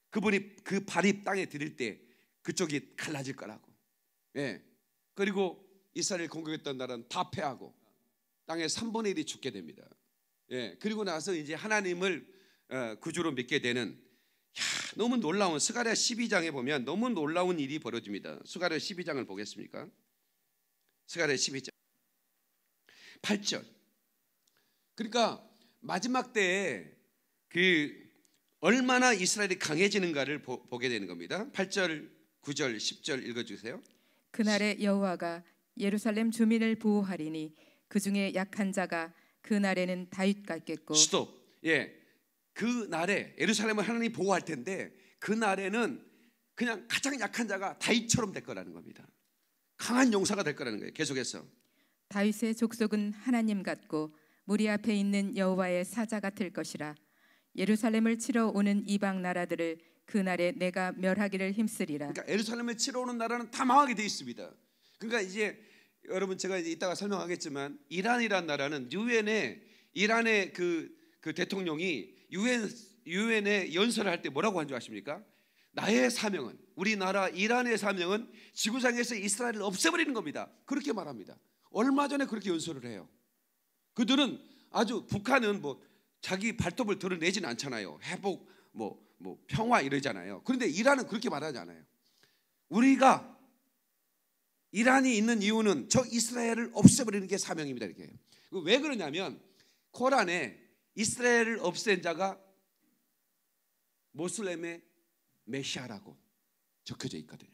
S1: 그분이 그 발이 땅에 들일 때 그쪽이 갈라질 거라고. 예. 그리고 이스라엘 공격했던 나라는 다 패하고 땅의 3분의 1이 죽게 됩니다. 예, 그리고 나서 이제 하나님을 어, 구주로 믿게 되는 야, 너무 놀라운 스가랴 12장에 보면 너무 놀라운 일이 벌어집니다. 스가랴 12장을 보겠습니까? 스가랴 12장 8절. 그러니까 마지막 때에 그 얼마나 이스라엘이 강해지는가를 보, 보게 되는 겁니다. 8절, 9절, 10절 읽어 주세요.
S2: 그날에 여호와가 예루살렘 주민을 보호하리니 그 중에 약한 자가 그 날에는 다윗 같겠고.
S1: 스톱. 예. 그 날에 예루살렘을 하나님이 보호할 텐데 그 날에는 그냥 가장 약한 자가 다윗처럼 될 거라는 겁니다. 강한 용사가 될 거라는 거예요. 계속해서.
S2: 다윗의 족속은 하나님 같고 무리 앞에 있는 여호와의 사자 같을 것이라. 예루살렘을 치러 오는 이방 나라들을 그 날에 내가 멸하기를 힘쓰리라. 그러니까
S1: 예루살렘을 치러 오는 나라는 다 망하게 돼 있습니다. 그러니까 이제 여러분 제가 이따가 설명하겠지만 이란이란 나라는 유엔의 이란의 그, 그 대통령이 유엔 유엔에 연설을 할 때 뭐라고 한 줄 아십니까? 나의 사명은 우리나라 이란의 사명은 지구상에서 이스라엘을 없애버리는 겁니다. 그렇게 말합니다. 얼마 전에 그렇게 연설을 해요. 그들은 아주 북한은 뭐 자기 발톱을 드러내지는 않잖아요. 회복 뭐, 뭐 평화 이러잖아요. 그런데 이란은 그렇게 말하지 않아요. 우리가 이란이 있는 이유는 저 이스라엘을 없애버리는 게 사명입니다. 이렇게 그 왜 그러냐면 코란에 이스라엘을 없앤 자가 모슬렘의 메시아라고 적혀져 있거든요.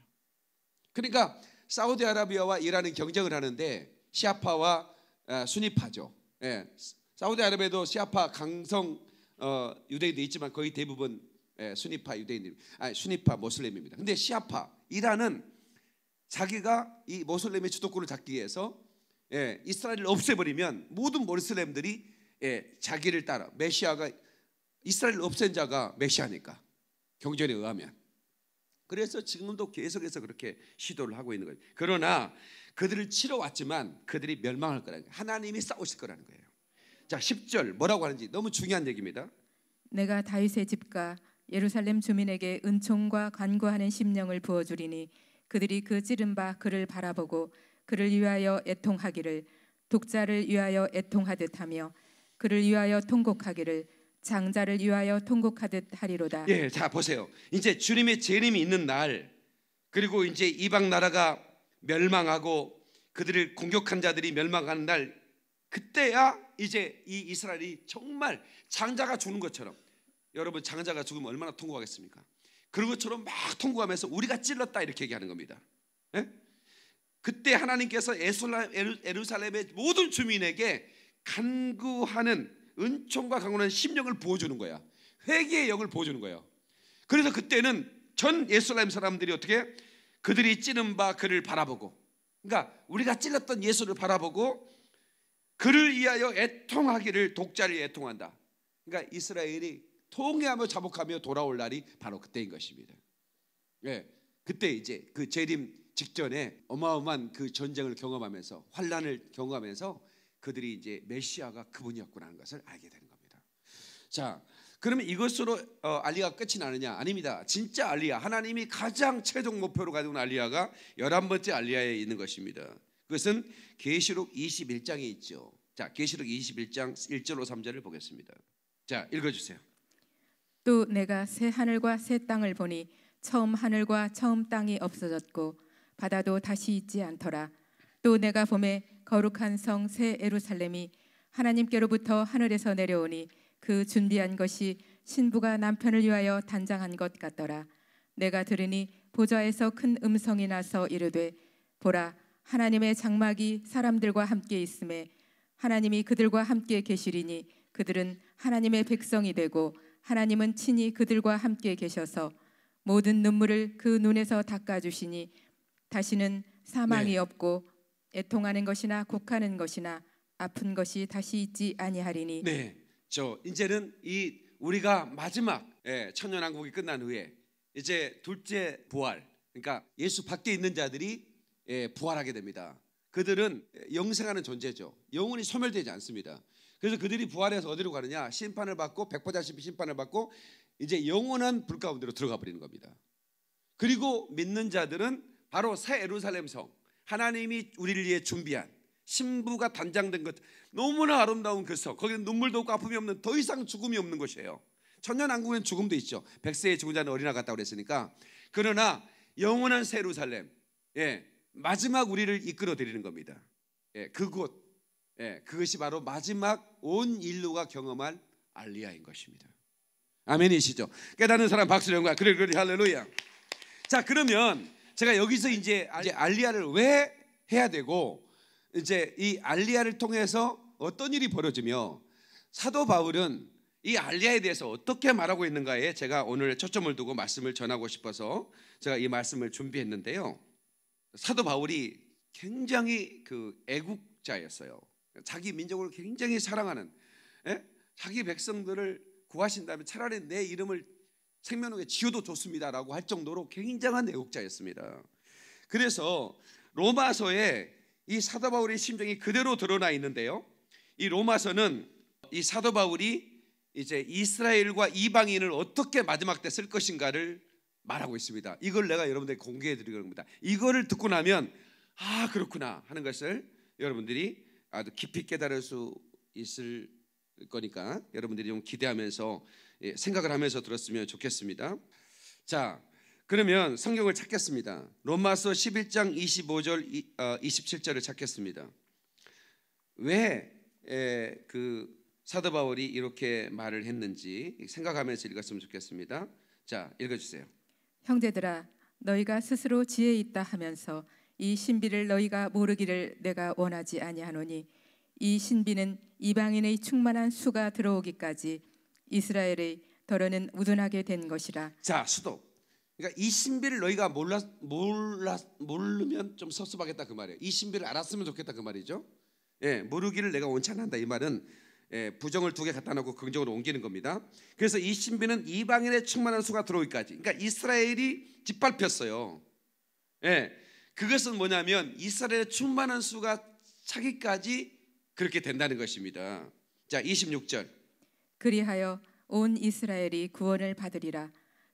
S1: 그러니까 사우디아라비아와 이란은 경쟁을 하는데 시아파와 아, 순위파죠. 예. 사우디아라비아도 시아파 강성 어, 유대인도 있지만 거의 대부분 예, 순위파 유대인들, 아니 순위파 모슬렘입니다. 근데 시아파 이란은 자기가 이 모슬렘의 주도권을 잡기 위해서 예, 이스라엘을 없애버리면 모든 모슬렘들이 예, 자기를 따라 메시아가 이스라엘 을 없앤 자가 메시아니까 경전에 의하면 그래서 지금도 계속해서 그렇게 시도를 하고 있는 거예요. 그러나 그들을 치러 왔지만 그들이 멸망할 거라는 거예요. 하나님이 싸우실 거라는 거예요. 자, 10절 뭐라고 하는지 너무 중요한 얘기입니다.
S2: 내가 다윗의 집과 예루살렘 주민에게 은총과 간구하는 심령을 부어 주리니 그들이 그 찌른 바 그를 바라보고 그를 위하여 애통하기를 독자를 위하여 애통하듯 하며 그를 위하여 통곡하기를 장자를 위하여 통곡하듯 하리로다. 예,
S1: 자 보세요. 이제 주님의 재림이 있는 날 그리고 이제 이방 나라가 멸망하고 그들을 공격한 자들이 멸망하는 날 그때야 이제 이 이스라엘이 정말 장자가 죽는 것처럼 여러분 장자가 죽으면 얼마나 통곡하겠습니까? 그런 것처럼 막통과하면서 우리가 찔렀다 이렇게 얘기하는 겁니다. 예? 그때 하나님께서 에루살렘의 모든 주민에게 간구하는 은총과 강원한 심령을 보여주는 거야. 회개의 영을 보여주는 거예요. 그래서 그때는 전 예수라임 사람들이 어떻게 그들이 찌는바 그를 바라보고 그러니까 우리가 찔렀던 예수를 바라보고 그를 위하여 애통하기를 독자를 애통한다. 그러니까 이스라엘이 통회하며 자복하며 돌아올 날이 바로 그때인 것입니다. 예, 그때 이제 그 재림 직전에 어마어마한 그 전쟁을 경험하면서 환란을 경험하면서 그들이 이제 메시아가 그분이었구나 는 것을 알게 되는 겁니다. 자, 그러면 이것으로 어, 알리가 끝이 나느냐? 아닙니다. 진짜 알리야 하나님이 가장 최종 목표로 가진 알리야가 열한 번째 알리야에 있는 것입니다. 그것은 계시록 21장에 있죠. 자, 계시록 21장 1절로 3절을 보겠습니다. 자, 읽어 주세요.
S2: 또 내가 새 하늘과 새 땅을 보니 처음 하늘과 처음 땅이 없어졌고 바다도 다시 있지 않더라. 또 내가 봄에 거룩한 성 새 에루살렘이 하나님께로부터 하늘에서 내려오니 그 준비한 것이 신부가 남편을 위하여 단장한 것 같더라. 내가 들으니 보좌에서 큰 음성이 나서 이르되 보라 하나님의 장막이 사람들과 함께 있음에 하나님이 그들과 함께 계시리니 그들은 하나님의 백성이 되고 하나님은 친히 그들과 함께 계셔서 모든 눈물을 그 눈에서 닦아주시니 다시는 사망이 네. 없고 애통하는 것이나 곡하는 것이나 아픈 것이 다시 있지 아니하리니. 네,
S1: 저 이제는 이 우리가 마지막 예, 천년왕국이 끝난 후에 이제 둘째 부활, 그러니까 예수 밖에 있는 자들이 예, 부활하게 됩니다. 그들은 영생하는 존재죠. 영혼이 소멸되지 않습니다. 그래서 그들이 부활해서 어디로 가느냐? 심판을 받고 백보자식 심판을 받고 이제 영원한 불 가운데로 들어가 버리는 겁니다. 그리고 믿는 자들은 바로 새 예루살렘 성 하나님이 우리를 위해 준비한 신부가 단장된 것 너무나 아름다운 그 성. 거기는 눈물도 없고 아픔이 없는 더 이상 죽음이 없는 곳이에요. 천년왕국에는 죽음도 있죠. 백세의 죽은 자는 어린아 같다고 그랬으니까. 그러나 영원한 세루살렘, 예, 마지막 우리를 이끌어 드리는 겁니다. 예, 그곳 예, 그것이 바로 마지막 온 인류가 경험할 알리아인 것입니다. 아멘이시죠? 깨닫는 사람 박수를 영광. 그래 그래 할렐루야. 자 그러면 제가 여기서 이제 알리야를 왜 해야 되고 이제 이 알리야를 통해서 어떤 일이 벌어지며 사도 바울은 이 알리야에 대해서 어떻게 말하고 있는가에 제가 오늘 초점을 두고 말씀을 전하고 싶어서 제가 이 말씀을 준비했는데요. 사도 바울이 굉장히 그 애국자였어요. 자기 민족을 굉장히 사랑하는 에? 예? 자기 백성들을 구하신다면 차라리 내 이름을 생명록에 지어도 좋습니다라고 할 정도로 굉장한 애국자였습니다. 그래서 로마서에 이 사도 바울의 심정이 그대로 드러나 있는데요. 이 로마서는 이 사도 바울이 이제 이스라엘과 이방인을 어떻게 마지막 때 쓸 것인가를 말하고 있습니다. 이걸 내가 여러분들에게 공개해 드리는 겁니다. 이거를 듣고 나면 아 그렇구나 하는 것을 여러분들이 아주 깊이 깨달을 수 있을 거니까 여러분들이 좀 기대하면서 예, 생각을 하면서 들었으면 좋겠습니다. 자, 그러면 성경을 찾겠습니다. 로마서 11장 25절 27절을 찾겠습니다. 왜그 사도 바울이 이렇게 말을 했는지 생각하면서 읽었으면 좋겠습니다. 자, 읽어 주세요.
S2: 형제들아 너희가 스스로 지혜 있다 하면서 이 신비를 너희가 모르기를 내가 원하지 아니하노니 이 신비는 이방인의 충만한 수가 들어오기까지 이스라엘의 더러는 우둔하게 된 것이라.
S1: 자 수도. 그러니까 이 신비를 너희가 몰라 몰라 모르면 좀 섭섭하겠다 그 말이에요. 이 신비를 알았으면 좋겠다 그 말이죠. 예, 모르기를 내가 원치 않는다 이 말은 예, 부정을 두 개 갖다 놓고 긍정으로 옮기는 겁니다. 그래서 이 신비는 이방인의 충만한 수가 들어오기까지. 그러니까 이스라엘이 짓밟혔어요. 예, 그것은 뭐냐면 이스라엘의 충만한 수가 차기까지 그렇게 된다는 것입니다. 자, 26절.
S2: 그리하여 온 이스라엘이 구원을 받으리라.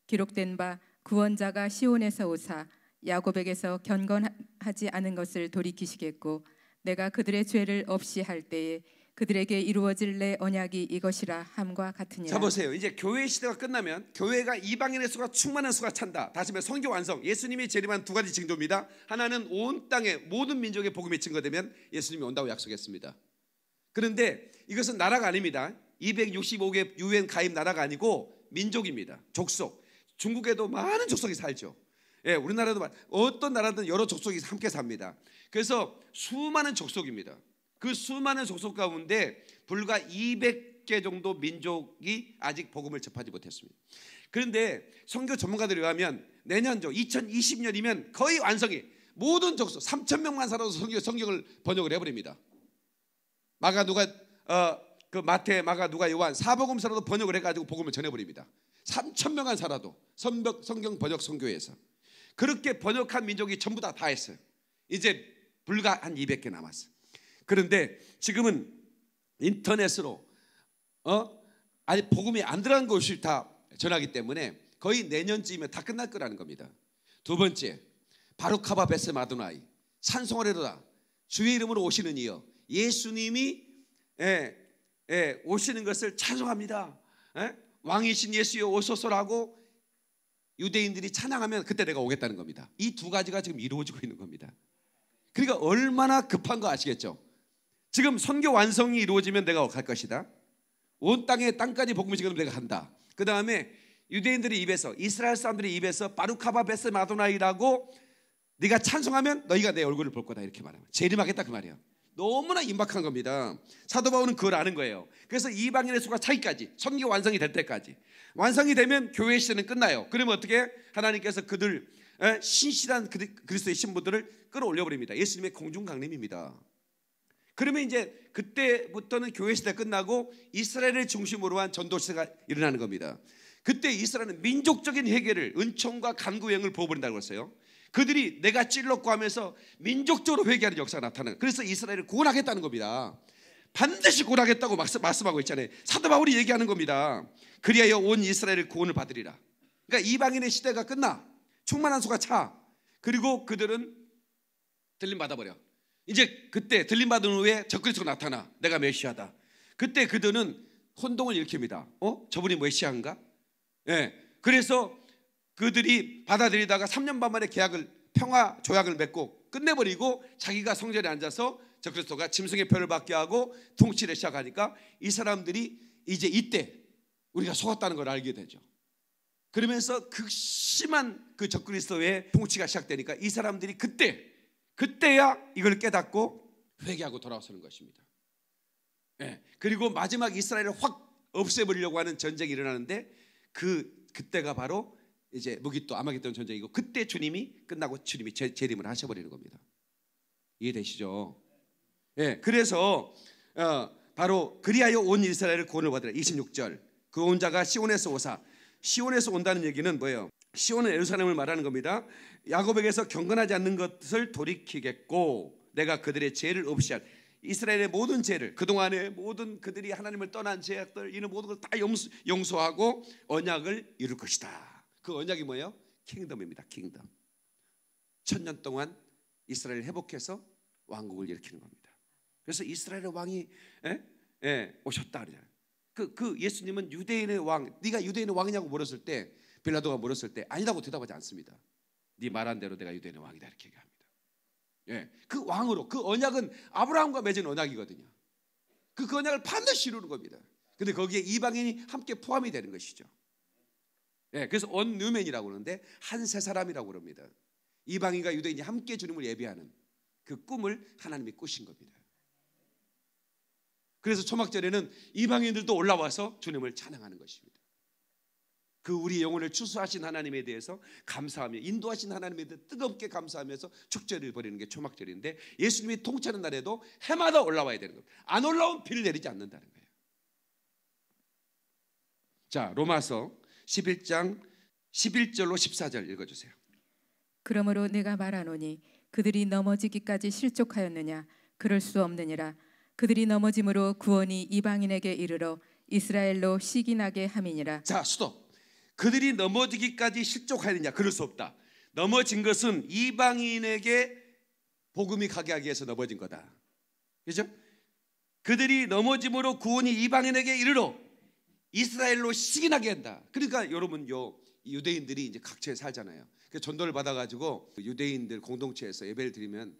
S2: 기록된 바 구원자가 시온에서 오사 야곱에게서 경건하지 않은 것을 돌이키시겠고 내가 그들의 죄를 없이 할 때에 그들에게 이루어질 내 언약이 이것이라 함과 같으니라. 자 보세요.
S1: 이제 교회 시대가 끝나면 교회가 이방인의 수가 충만한 수가 찬다. 다시 말해 성교 완성. 예수님이 재림한 두 가지 징조입니다. 하나는 온 땅의 모든 민족의 복음이 증거되면 예수님이 온다고 약속했습니다. 그런데 이것은 나라가 아닙니다. 265개 유엔 가입 나라가 아니고 민족입니다. 족속. 중국에도 많은 족속이 살죠. 예, 우리나라도 어떤 나라든 여러 족속이 함께 삽니다. 그래서 수많은 족속입니다. 그 수많은 속속 가운데 불과 200개 정도 민족이 아직 복음을 접하지 못했습니다. 그런데 선교 전문가들에 의하면 내년죠 2020년이면 거의 완성이 모든 족속 3천 명만 살아도 성경, 을 번역을 해버립니다. 마가 누가 어, 그 마태 마가 누가 요한 사복음서라도 번역을 해가지고 복음을 전해버립니다. 3천 명만 살아도 선벽, 성경 번역 선교에서 그렇게 번역한 민족이 전부 다 다 했어요. 이제 불과 한 200개 남았어요. 그런데 지금은 인터넷으로 어? 아니 복음이 안 들어간 곳을 다 전하기 때문에 거의 내년쯤이면 다 끝날 거라는 겁니다. 두 번째, 바로카바 베스 마두나이 산송하래로다 주의 이름으로 오시는 이여 예수님이 예, 예, 오시는 것을 찬송합니다. 예? 왕이신 예수여 오소서라고 유대인들이 찬양하면 그때 내가 오겠다는 겁니다. 이 두 가지가 지금 이루어지고 있는 겁니다. 그러니까 얼마나 급한 거 아시겠죠? 지금 선교 완성이 이루어지면 내가 갈 것이다. 온 땅에 땅까지 복음이 지금 내가 간다. 그 다음에 유대인들의 입에서 이스라엘 사람들의 입에서 바루카바 베스 마도나이라고 네가 찬송하면 너희가 내 얼굴을 볼 거다 이렇게 말하면 재림하겠다 그 말이야. 너무나 임박한 겁니다. 사도 바울은 그걸 아는 거예요. 그래서 이방인의 수가 차기까지 선교 완성이 될 때까지 완성이 되면 교회 시대는 끝나요. 그러면 어떻게 하나님께서 그들 신실한 그리스도의 신부들을 끌어올려 버립니다. 예수님의 공중 강림입니다. 그러면 이제 그때부터는 교회 시대 끝나고 이스라엘을 중심으로 한 전도 시대가 일어나는 겁니다. 그때 이스라엘은 민족적인 회개를 은총과 간구 여행을 보여버린다고 했어요. 그들이 내가 찔렀고 하면서 민족적으로 회개하는 역사가 나타나는 그래서 이스라엘을 구원하겠다는 겁니다. 반드시 구원하겠다고 말씀하고 있잖아요. 사도 바울이 얘기하는 겁니다. 그리하여 온 이스라엘을 구원을 받으리라. 그러니까 이방인의 시대가 끝나. 충만한 수가 차. 그리고 그들은 들림 받아버려. 이제 그때 들림받은 후에 적그리스도 나타나 내가 메시아다. 그때 그들은 혼동을 일으킵니다. 어? 저분이 메시아인가? 예. 그래서 그들이 받아들이다가 3년 반 만에 계약을 평화 조약을 맺고 끝내버리고 자기가 성전에 앉아서 적그리스도가 짐승의 표를 받게 하고 통치를 시작하니까 이 사람들이 이제 이때 우리가 속았다는 걸 알게 되죠. 그러면서 극심한 그 적그리스도의 통치가 시작되니까 이 사람들이 그때 그때야 이걸 깨닫고 회개하고 돌아서는 것입니다. 예. 그리고 마지막 이스라엘을 확 없애버리려고 하는 전쟁이 일어나는데 그 그때가 바로 이제 무기또 아마겟돈 전쟁이고 그때 주님이 끝나고 주님이 재, 재림을 하셔버리는 겁니다. 이해되시죠? 예. 그래서 어, 바로 그리하여 온 이스라엘을 구원을 받으라. 26절. 그 온자가 시온에서 오사. 시온에서 온다는 얘기는 뭐예요? 시온은 예루살렘을 말하는 겁니다. 야곱에게서 경건하지 않는 것을 돌이키겠고 내가 그들의 죄를 없이할 이스라엘의 모든 죄를 그동안에 모든 그들이 하나님을 떠난 죄악들 이런 모든 걸다 용서, 하고 언약을 이룰 것이다. 그 언약이 뭐예요? 킹덤입니다. 킹덤. 천년 동안 이스라엘을 회복해서 왕국을 일으키는 겁니다. 그래서 이스라엘의 왕이 에? 예? 에, 예, 오셨다 그러잖아요. 그, 그 예수님은 유대인의 왕, 네가 유대인의 왕이냐고 물었을 때 빌라도가 물었을 때 아니다고 대답하지 않습니다. 네 말한 대로 내가 유대인의 왕이다 이렇게 얘기합니다. 예, 그 왕으로 그 언약은 아브라함과 맺은 언약이거든요. 그, 그 언약을 반드시 이루는 겁니다. 근데 거기에 이방인이 함께 포함이 되는 것이죠. 예, 그래서 온 누맨이라고 하는데 한 세 사람이라고 그럽니다. 이방인과 유대인이 함께 주님을 예배하는 그 꿈을 하나님이 꾸신 겁니다. 그래서 초막절에는 이방인들도 올라와서 주님을 찬양하는 것입니다. 그 우리 영혼을 추수하신 하나님에 대해서 감사하며 인도하신 하나님에 대해 뜨겁게 감사하면서 축제를 벌이는 게 초막절인데 예수님이 통치하는 날에도 해마다 올라와야 되는 겁니다. 안 올라온 비를 내리지 않는다는 거예요. 자, 로마서 11장 11절로 14절 읽어 주세요.
S2: 그러므로 내가 말하노니 그들이 넘어지기까지 실족하였느냐 그럴 수 없느니라 그들이 넘어짐으로 구원이 이방인에게 이르러 이스라엘로 시기나게 함이니라. 자,
S1: 스톱. 그들이 넘어지기까지 실족하느냐? 그럴 수 없다. 넘어진 것은 이방인에게 복음이 가게 하기 위해서 넘어진 거다. 그죠? 그들이 넘어짐으로 구원이 이방인에게 이르러 이스라엘로 시기나게 한다. 그러니까 여러분 요 유대인들이 이제 각처에 살잖아요. 그 전도를 받아가지고 유대인들 공동체에서 예배를 드리면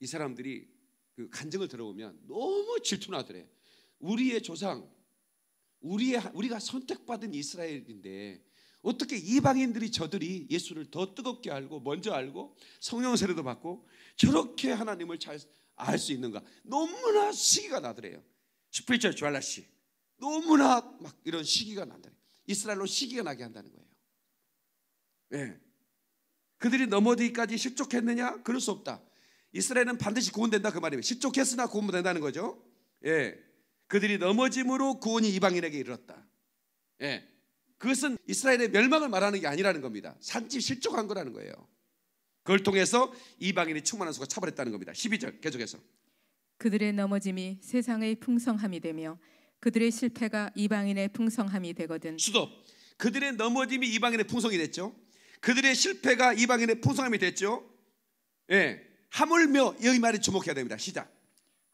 S1: 이 사람들이 그 간증을 들어오면 너무 질투나더래. 우리의 조상 우리의 우리가 선택받은 이스라엘인데 어떻게 이방인들이 저들이 예수를 더 뜨겁게 알고 먼저 알고 성령 세례도 받고 저렇게 하나님을 잘 알 수 있는가? 너무나 시기가 나더래요. 스피리추얼 랄라 씨. 너무나 막 이런 시기가 난다래요. 이스라엘로 시기가 나게 한다는 거예요. 예. 그들이 넘어지기까지 실족했느냐? 그럴 수 없다. 이스라엘은 반드시 구원된다 그 말이에요. 실족했으나 구원된다는 거죠. 예. 그들이 넘어짐으로 구원이 이방인에게 이르렀다. 예. 그것은 이스라엘의 멸망을 말하는 게 아니라는 겁니다. 산지 실족한 거라는 거예요. 그걸 통해서 이방인이 충만한 수가 차별했다는 겁니다. 12절 계속해서
S2: 그들의 넘어짐이 세상의 풍성함이 되며 그들의 실패가 이방인의 풍성함이 되거든.
S1: 수도 그들의 넘어짐이 이방인의 풍성이 됐죠. 그들의 실패가 이방인의 풍성함이 됐죠. 예. 하물며 여기 말에 주목해야 됩니다. 시작.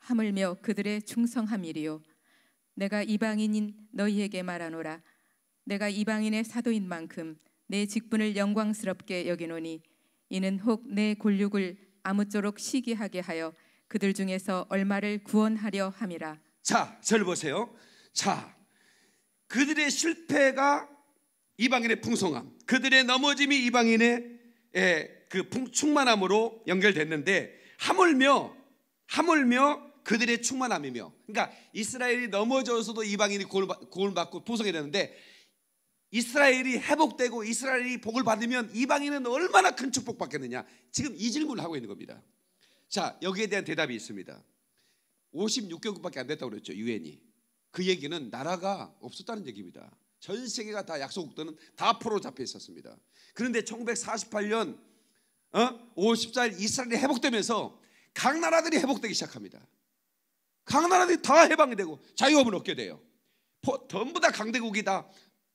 S2: 하물며 그들의 충성함이리요 내가 이방인인 너희에게 말하노라 내가 이방인의 사도인 만큼 내 직분을 영광스럽게 여기노니 이는 혹내 곤륙을 아무쪼록 시기하게 하여 그들 중에서 얼마를 구원하려 함이라.
S1: 자, 절 보세요. 자, 그들의 실패가 이방인의 풍성함, 그들의 넘어짐이 이방인의 예, 그 풍, 충만함으로 연결됐는데 하물며 하물며 그들의 충만함이며 그러니까 이스라엘이 넘어져서도 이방인이 고을 받고 보석이 되는데 이스라엘이 회복되고 이스라엘이 복을 받으면 이방인은 얼마나 큰 축복 받겠느냐 지금 이 질문을 하고 있는 겁니다 자 여기에 대한 대답이 있습니다 56개국밖에 안 됐다고 그랬죠 유엔이 그 얘기는 나라가 없었다는 얘기입니다 전 세계가 다약속국들은다 포로 잡혀 있었습니다 그런데 1948년 어? 54일 이스라엘이 회복되면서 각 나라들이 회복되기 시작합니다 각 나라들이 다 해방이 되고 자유업을 얻게 돼요. 포, 전부 다 강대국이 다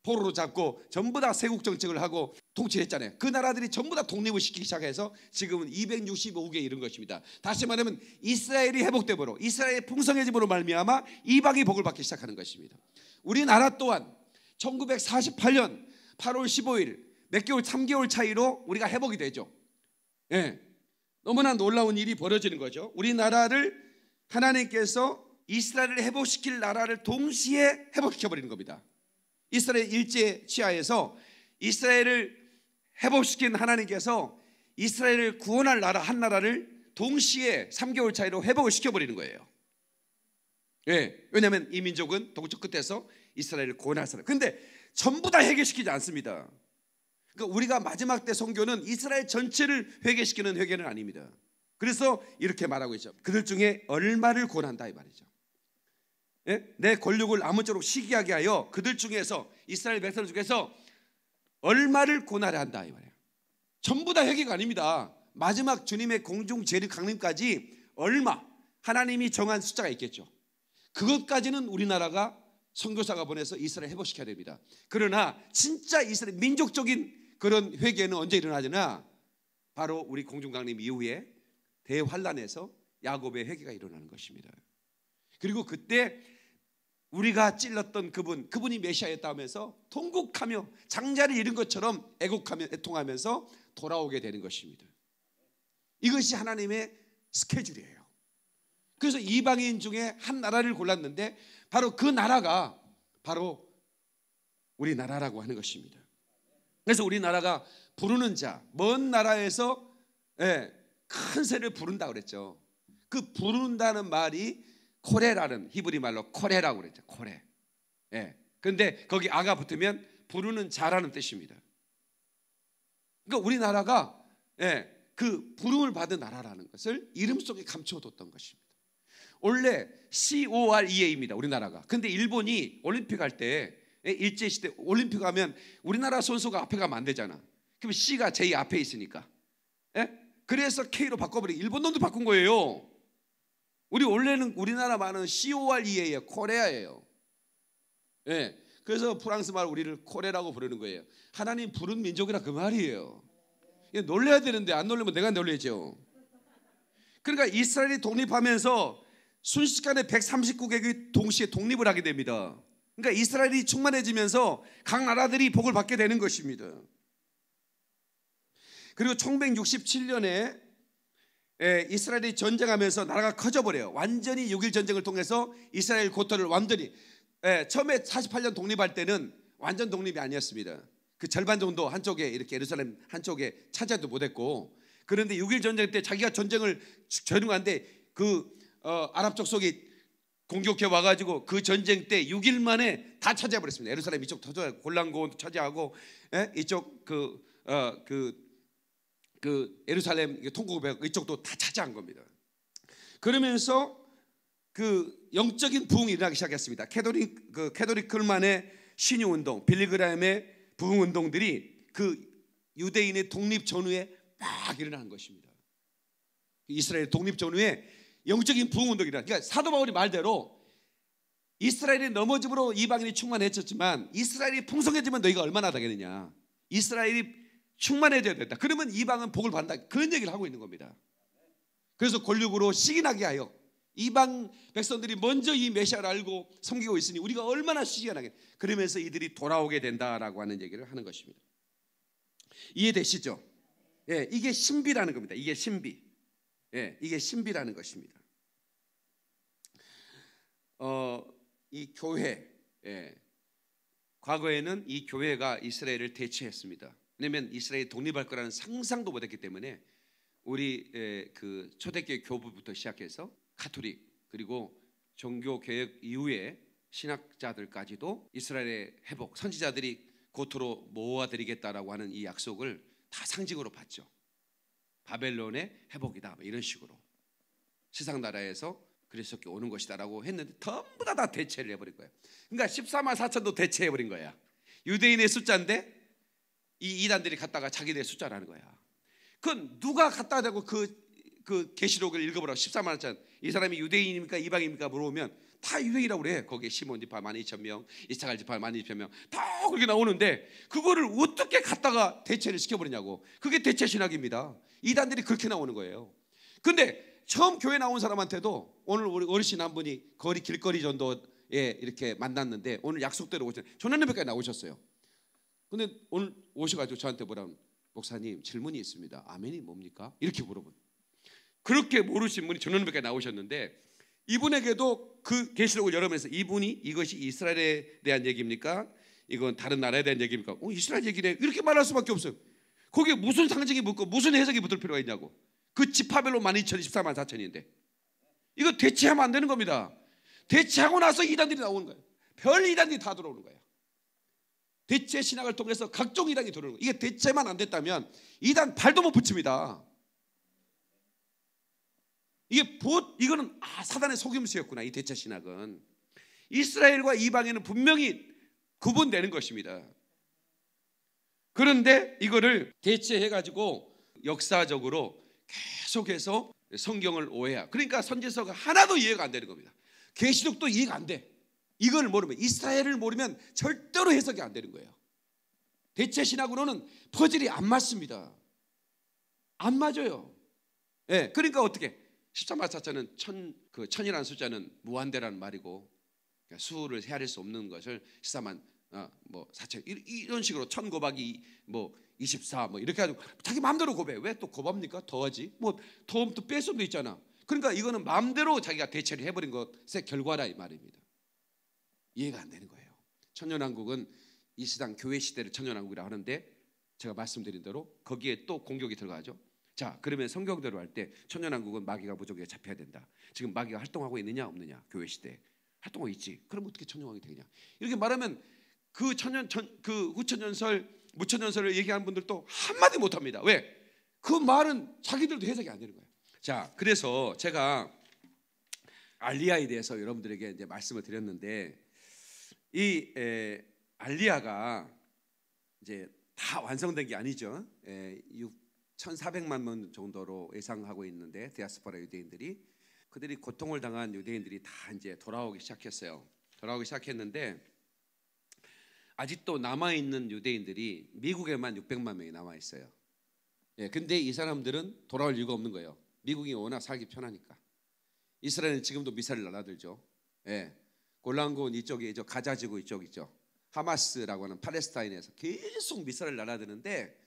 S1: 포로로 잡고 전부 다 세국 정책을 하고 통치했잖아요. 그 나라들이 전부 다 독립을 시키기 시작해서 지금은 265개에 이른 것입니다. 다시 말하면 이스라엘이 회복되므로 이스라엘의 풍성해짐으로 말미암아 이방이 복을 받기 시작하는 것입니다. 우리나라 또한 1948년 8월 15일 몇 개월 3개월 차이로 우리가 회복이 되죠. 예. 너무나 놀라운 일이 벌어지는 거죠. 우리나라를 하나님께서 이스라엘을 회복시킬 나라를 동시에 회복시켜 버리는 겁니다. 이스라엘 일제 치하에서 이스라엘을 회복시킨 하나님께서 이스라엘을 구원할 나라 한 나라를 동시에 3개월 차이로 회복을 시켜 버리는 거예요. 예. 왜냐하면 이 민족은 동쪽 끝에서 이스라엘을 구원할 사람. 근데 전부 다 해결시키지 않습니다. 그러니까 우리가 마지막 때 선교는 이스라엘 전체를 회개시키는 회개는 아닙니다. 그래서 이렇게 말하고 있죠. 그들 중에 얼마를 권한다 이 말이죠. 예? 내 권력을 아무쪼록 시기하게 하여 그들 중에서 이스라엘 백성 중에서 얼마를 권하라 한다 이 말이에요. 전부 다 회개가 아닙니다. 마지막 주님의 공중 재림 강림까지 얼마 하나님이 정한 숫자가 있겠죠. 그것까지는 우리나라가 선교사가 보내서 이스라엘 회복시켜야 됩니다. 그러나 진짜 이스라엘 민족적인 그런 회개는 언제 일어나잖아 바로 우리 공중 강림 이후에 대환란에서 야곱의 회개가 일어나는 것입니다. 그리고 그때 우리가 찔렀던 그분, 그분이 메시아였다면서 통곡하며 장자를 잃은 것처럼 애곡하며 애통하면서 돌아오게 되는 것입니다. 이것이 하나님의 스케줄이에요. 그래서 이방인 중에 한 나라를 골랐는데 바로 그 나라가 바로 우리나라라고 하는 것입니다. 그래서 우리나라가 부르는 자, 먼 나라에서 예, 큰 새를 부른다 그랬죠. 그 부른다는 말이 코레라는 히브리 말로 코레라고 그랬죠. 코레. 예. 근데 거기 아가 붙으면 부르는 자라는 뜻입니다. 그러니까 우리나라가 예, 그 부름을 받은 나라라는 것을 이름 속에 감춰뒀던 것입니다. 원래 COREA입니다. 우리나라가. 근데 일본이 올림픽 할때 예, 일제 시대 올림픽 하면 우리나라 선수가 앞에 가면 안 되잖아. 그럼 C가 제일 앞에 있으니까. 예? 그래서 K로 바꿔버린 일본 놈도 바꾼 거예요. 우리 원래는 우리나라 말은 CORE예요. 코레아예요. 예. 그래서 프랑스 말 우리를 코레라고 부르는 거예요. 하나님 부른 민족이라 그 말이에요. 놀래야 되는데 안 놀리면 내가 놀래죠. 그러니까 이스라엘이 독립하면서 순식간에 139개국이 동시에 독립을 하게 됩니다. 그러니까 이스라엘이 충만해지면서 각 나라들이 복을 받게 되는 것입니다. 그리고 1 9 6 7년에 예, 이스라엘이 전쟁하면서 나라가 커져버려요. 완전히 6일 전쟁을 통해서 이스라엘 고토를 완전히 예, 처음에 48년 독립할 때는 완전 독립이 아니었습니다. 그 절반 정도 한쪽에 이렇게 예루살렘 한쪽에 차지도 못했고 그런데 6일 전쟁 때 자기가 전쟁을 전후한데그 어, 아랍 족속이 공격해 와가지고 그 전쟁 때 6일 만에 다 차지해버렸습니다. 예루살렘 이쪽 터져고 골란고원도 차지하고 예? 이쪽 그 어, 그그 예루살렘 통곡을 그 이쪽도 다 차지한 겁니다. 그러면서 그 영적인 부흥이 일어나기 시작했습니다. 캐도릭 그 캐도리클만의 신유 운동, 빌리그램의 라 부흥 운동들이 그 유대인의 독립 전후에 막 일어난 것입니다. 이스라엘 독립 전후에 영적인 부흥 운동이라. 그러니까 사도 바울이 말대로 이스라엘이 넘어짐으로 이방인이 충만해졌지만 이스라엘이 풍성해지면 너희가 얼마나 되겠느냐. 이스라엘이 충만해져야 된다. 그러면 이방은 복을 받는다. 그런 얘기를 하고 있는 겁니다. 그래서 권력으로 시기나게 하여 이방 백성들이 먼저 이 메시아를 알고 섬기고 있으니 우리가 얼마나 시기하게 그러면서 이들이 돌아오게 된다라고 하는 얘기를 하는 것입니다. 이해되시죠? 예, 이게 신비라는 겁니다. 이게 신비. 예, 이게 신비라는 것입니다. 어, 이 교회, 예, 과거에는 이 교회가 이스라엘을 대체했습니다. 왜냐하면 이스라엘이 독립할 거라는 상상도 못했기 때문에 우리 그 초대교회 교부부터 시작해서 가톨릭 그리고 종교 개혁 이후에 신학자들까지도 이스라엘의 회복 선지자들이 고토로 모아드리겠다라고 하는 이 약속을 다 상징으로 봤죠. 바벨론의 회복이다 뭐 이런 식으로 세상 나라에서 그리스도께 오는 것이다라고 했는데 전부 다 다 대체를 해버린 거예요. 그러니까 14만 4천도 대체해버린 거야. 유대인의 숫자인데 이 이단들이 갔다가 자기들 숫자라는 거야. 그건 누가 갔다 대고 그그 그 계시록을 읽어보라고 14만 원짜리 이 사람이 유대인입니까 이방입니까 물어보면 다 유대인이라고 그래. 거기에 시몬 지파 12,000명, 이사갈 스 지파 12,000명 다 그렇게 나오는데 그거를 어떻게 갔다가 대체를 시켜버리냐고. 그게 대체 신학입니다. 이단들이 그렇게 나오는 거예요. 근데 처음 교회 나온 사람한테도 오늘 우리 어르신 한 분이 거리 길거리 전도에 이렇게 만났는데 오늘 약속대로 오셨 는데 전원님까지 나오셨어요. 근데 오늘 오셔가지고 저한테 뭐라 목사님 질문이 있습니다. 아멘이 뭡니까? 이렇게 물어본. 그렇게 모르신 분이 전원 밖에 나오셨는데 이분에게도 그 계시록을 열어면서 이분이 이것이 이스라엘에 대한 얘기입니까? 이건 다른 나라에 대한 얘기입니까? 어, 이스라엘 얘기네. 이렇게 말할 수밖에 없어요. 거기에 무슨 상징이 붙고 무슨 해석이 붙을 필요가 있냐고. 그 지파별로 12,000, 14만 4천인데. 이거 대체하면 안 되는 겁니다. 대체하고 나서 이단들이 나오는 거예요. 별 이단들이 다 들어오는 거예요. 대체 신학을 통해서 각종 이단이 들어오는 거 이게 대체만 안 됐다면 이단 발도 못 붙입니다. 이게 보, 이거는 아, 사단의 속임수였구나. 이 대체 신학은 이스라엘과 이방에는 분명히 구분되는 것입니다. 그런데 이거를 대체해 가지고 역사적으로 계속해서 성경을 오해야. 그러니까 선지서가 하나도 이해가 안 되는 겁니다. 계시록도 이해가 안 돼. 이걸 모르면 이스라엘을 모르면 절대로 해석이 안 되는 거예요. 대체 신학으로는 퍼즐이 안 맞습니다. 안 맞아요. 예, 네, 그러니까 어떻게 13마 차자는 천, 그 천이라는 숫자는 무한대라는 말이고 그러니까 수를 헤아릴 수 없는 것을 13만 어, 뭐 사천 이런 식으로 천 곱하기 뭐 24뭐 뭐 이렇게 가지고 자기 마음대로 고백 왜또 고합니까 더하지 뭐 더움도 뺄 수도 있잖아 그러니까 이거는 마음대로 자기가 대체를 해버린 것의 결과라 이 말입니다 이해가 안 되는 거예요. 천년왕국은 이 시당 교회 시대를 천년왕국이라 하는데 제가 말씀드린 대로 거기에 또 공격이 들어가죠. 자, 그러면 성경대로 할 때 천년왕국은 마귀가 무조건 잡혀야 된다. 지금 마귀가 활동하고 있느냐 없느냐 교회 시대 활동하고 있지. 그럼 어떻게 천년왕이 되냐? 이렇게 말하면 그 천년 전, 그 후천년설 무천년설을 얘기하는 분들도 한마디 못합니다. 왜? 그 말은 자기들도 해석이 안 되는 거예요. 자, 그래서 제가 알리아에 대해서 여러분들에게 이제 말씀을 드렸는데 이 에, 알리아가 이제 다 완성된 게 아니죠. 에, 6,400만 명 정도로 예상하고 있는데 디아스포라 유대인들이 그들이 고통을 당한 유대인들이 다 이제 돌아오기 시작했어요. 돌아오기 시작했는데 아직도 남아 있는 유대인들이 미국에만 600만 명이 남아 있어요. 예, 근데 이 사람들은 돌아올 이유가 없는 거예요. 미국이 워낙 살기 편하니까. 이스라엘은 지금도 미사를 날아들죠. 예. 골란고원 이쪽에 저 가자지구 이쪽 이죠 하마스라고 하는 팔레스타인에서 계속 미사일을 날아드는데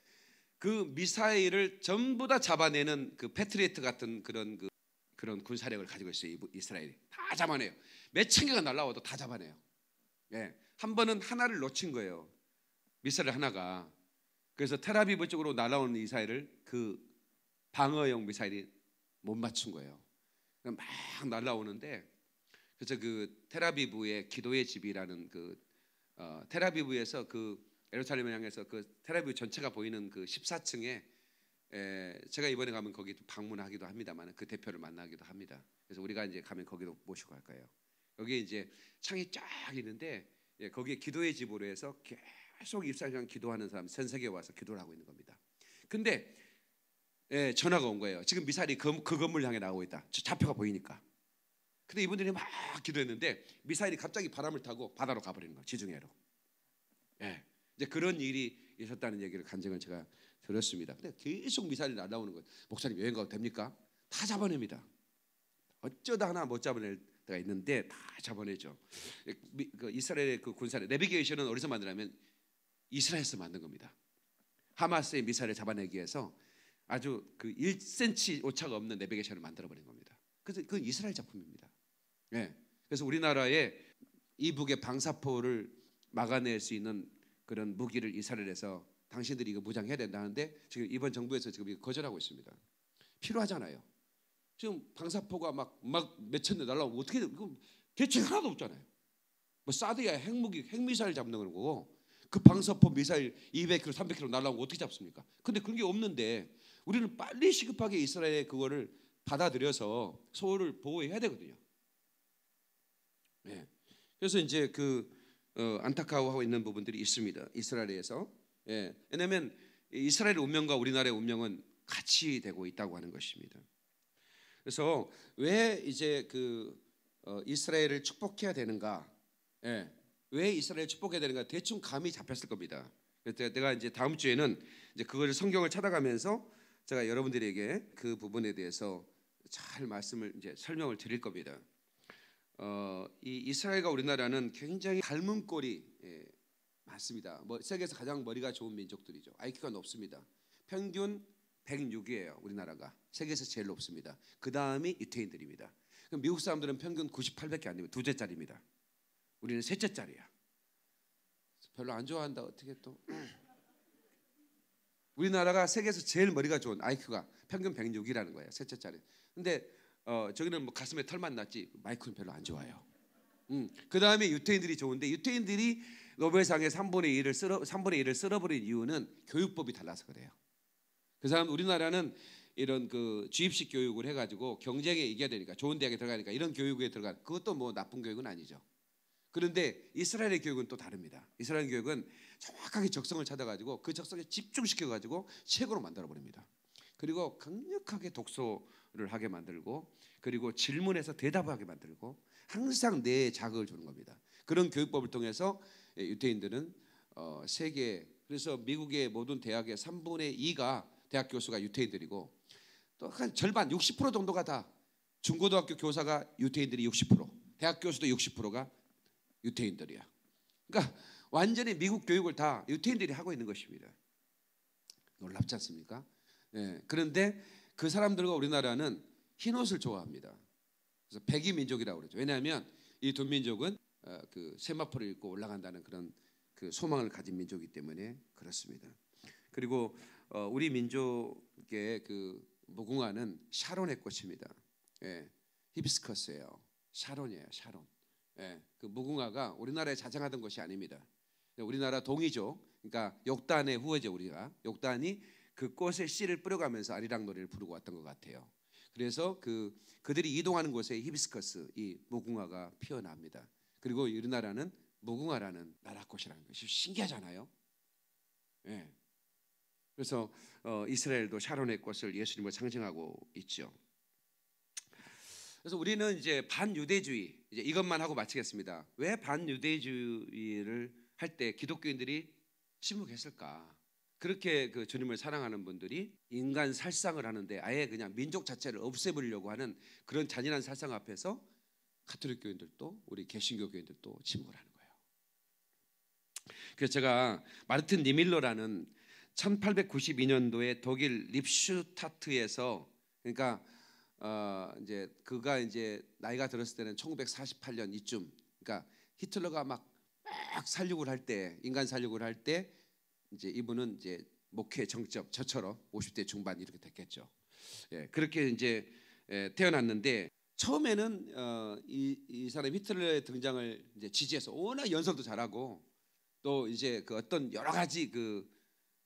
S1: 그 미사일을 전부 다 잡아내는 그 패트리트 같은 그런 그 그런 군사력을 가지고 있어요. 이스라엘이 다 잡아내요. 몇 천 개가 날라와도 다 잡아내요. 예. 한 번은 하나를 놓친 거예요. 미사일 하나가. 그래서 테라비브 쪽으로 날아오는 미사일을 그 방어용 미사일이 못 맞춘 거예요. 막 날라오는데 그래서 그 테라비브의 기도의 집이라는 그 어, 테라비브에서 그 에루살렘을 향해서 그 테라비브 전체가 보이는 그 14층에 에, 제가 이번에 가면 거기 방문하기도 합니다만 그 대표를 만나기도 합니다. 그래서 우리가 이제 가면 거기도 모시고 갈까요 여기 이제 창이 쫙 있는데 예, 거기에 기도의 집으로 해서 계속 입사장 기도하는 사람 전 세계에 와서 기도를 하고 있는 겁니다. 근데 예, 전화가 온 거예요. 지금 미사일이 그, 그 건물 향해 나오고 있다. 저 좌표가 보이니까. 근데 이분들이 막 기도했는데 미사일이 갑자기 바람을 타고 바다로 가버리는 거예요. 지중해로. 예. 이제 그런 일이 있었다는 얘기를 간증을 제가 들었습니다. 근데 계속 미사일이 날아오는 거예요. 목사님 여행 가도 됩니까? 다 잡아냅니다. 어쩌다 하나 못 잡아낼 때가 있는데 다 잡아내죠. 그 이스라엘의 그 군사의 내비게이션은 어디서 만드냐면 이스라엘에서 만든 겁니다. 하마스의 미사일을 잡아내기 위해서 아주 그 1cm 오차가 없는 내비게이션을 만들어 버린 겁니다. 그래서 그건 이스라엘 작품입니다. 예. 그래서 우리나라에 이북의 방사포를 막아낼 수 있는 그런 무기를 이사를해서 당신들이 이거 무장해야 된다는데 지금 이번 정부에서 지금 거절하고 있습니다. 필요하잖아요. 지금 방사포가 막 막 몇천 대 날라오고 어떻게 이거 대책 하나도 없잖아요. 뭐 사드야 핵무기 핵미사일 잡는 거고 그 방사포 미사일 200km 300km 날라오고 어떻게 잡습니까? 근데 그런 게 없는데 우리는 빨리 시급하게 이스라엘의 그거를 받아들여서 서울을 보호해야 되거든요. 예. 그래서 이제 그 어, 안타까워하고 있는 부분들이 있습니다. 이스라엘에서. 예. 왜냐하면 이스라엘 운명과 우리나라의 운명은 같이 되고 있다고 하는 것입니다. 그래서 왜 이제 그 어, 이스라엘을 축복해야 되는가? 예. 왜 이스라엘 축복해야 되는가? 대충 감이 잡혔을 겁니다. 그래서 내가 이제 다음 주에는 이제 그걸 성경을 찾아가면서 제가 여러분들에게 그 부분에 대해서 잘 말씀을 이제 설명을 드릴 겁니다. 어, 이 이스라엘과 우리나라는 굉장히 닮은 꼴이 예, 많습니다. 뭐 세계에서 가장 머리가 좋은 민족들이죠. IQ가 높습니다. 평균 106이에요. 우리나라가 세계에서 제일 높습니다. 그 다음이 유태인들입니다. 미국 사람들은 평균 98밖에 안 됩니다. 두째 자리입니다. 우리는 셋째 자리야. 별로 안 좋아한다. 어떻게 또? 우리나라가 세계에서 제일 머리가 좋은 IQ가 평균 106이라는 거예요. 셋째 자리. 근데 어, 저기는 뭐 가슴에 털만 났지 마이크는 별로 안 좋아요. 음, 그 다음에 유태인들이 좋은데 유태인들이 노벨상의 3분의 1을 쓸어 3분의 1을 쓸어버린 이유는 교육법이 달라서 그래요. 그 사람 우리나라는 이런 그 주입식 교육을 해가지고 경쟁에 이겨야 되니까 좋은 대학에 들어가니까 이런 교육에 들어가 그것도 뭐 나쁜 교육은 아니죠. 그런데 이스라엘의 교육은 또 다릅니다. 이스라엘 교육은 정확하게 적성을 찾아가지고 그 적성에 집중시켜가지고 책으로 만들어 버립니다. 그리고 강력하게 독서 기도를 하게 만들고 그리고 질문에서 대답하게 만들고 항상 내 자극을 주는 겁니다. 그런 교육법을 통해서 예, 유태인들은 어, 세계 그래서 미국의 모든 대학의 3분의 2가 대학 교수가 유태인들이고 또 한 절반 60% 정도가 다 중고등학교 교사가 유태인들이 60% 대학 교수도 60%가 유태인들이야. 그러니까 완전히 미국 교육을 다 유태인들이 하고 있는 것입니다. 놀랍지 않습니까? 예, 그런데 그 사람들과 우리나라는 흰 옷을 좋아합니다. 그래서 백이 민족이라고 그러죠. 왜냐하면 이두 민족은 어, 그 세마포를 입고 올라간다는 그런 그 소망을 가진 민족이기 때문에 그렇습니다. 그리고 어, 우리 민족의 그 무궁화는 샤론의 꽃입니다. 예, 히비스커스예요. 샤론이에요, 샤론. 예, 그 무궁화가 우리나라에 자장하던 것이 아닙니다. 우리나라 동이죠. 그러니까 욕단의 후예죠 우리가. 욕단이 그 꽃에 씨를 뿌려가면서 아리랑 노래를 부르고 왔던 것 같아요. 그래서 그 그들이 이동하는 곳에 히비스커스 이 무궁화가 피어납니다. 그리고 우리나라는 무궁화라는 나라꽃이라는 것이 신기하잖아요. 예. 그래서 어, 이스라엘도 샤론의 꽃을 예수님을 상징하고 있죠. 그래서 우리는 이제 반유대주의 이제 이것만 하고 마치겠습니다. 왜 반유대주의를 할 때 기독교인들이 침묵했을까? 그렇게 그 주님을 사랑하는 분들이 인간 살상을 하는데 아예 그냥 민족 자체를 없애버리려고 하는 그런 잔인한 살상 앞에서 카톨릭 교인들도 우리 개신교 교인들도 침묵을하는 거예요. 그래서 제가 마르틴 니밀러라는 1892년도에 독일 립슈타트에서 그러니까 어 이제 그가 이제 나이가 들었을 때는 1948년 이쯤 그러니까 히틀러가 막막 살육을 할 때 인간 살육을 할때 이제 이분은 이제 목회 정점 저처럼 50대 중반 이렇게 됐겠죠. 예, 그렇게 이제 예, 태어났는데 처음에는 어, 이, 이 사람 히틀러의 등장을 이제 지지해서 워낙 연설도 잘하고 또 이제 그 어떤 여러 가지 그,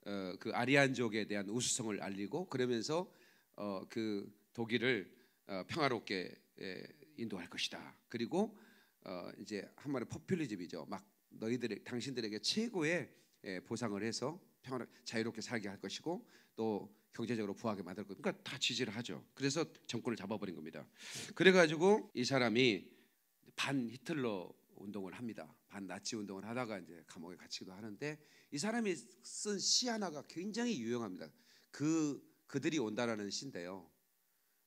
S1: 어, 그 아리안족에 대한 우수성을 알리고 그러면서 어, 그 독일을 어, 평화롭게 예, 인도할 것이다. 그리고 어, 이제 한마디 포퓰리즘이죠. 막 너희들의 당신들에게 최고의 예, 보상을 해서 평안 자유롭게 살게 할 것이고 또 경제적으로 부하게 만들 것. 그러니까 다 지지를 하죠. 그래서 정권을 잡아버린 겁니다. 그래가지고 이 사람이 반 히틀러 운동을 합니다. 반 나치 운동을 하다가 이제 감옥에 갇히기도 하는데 이 사람이 쓴 시 하나가 굉장히 유용합니다. 그 그들이 온다라는 시인데요.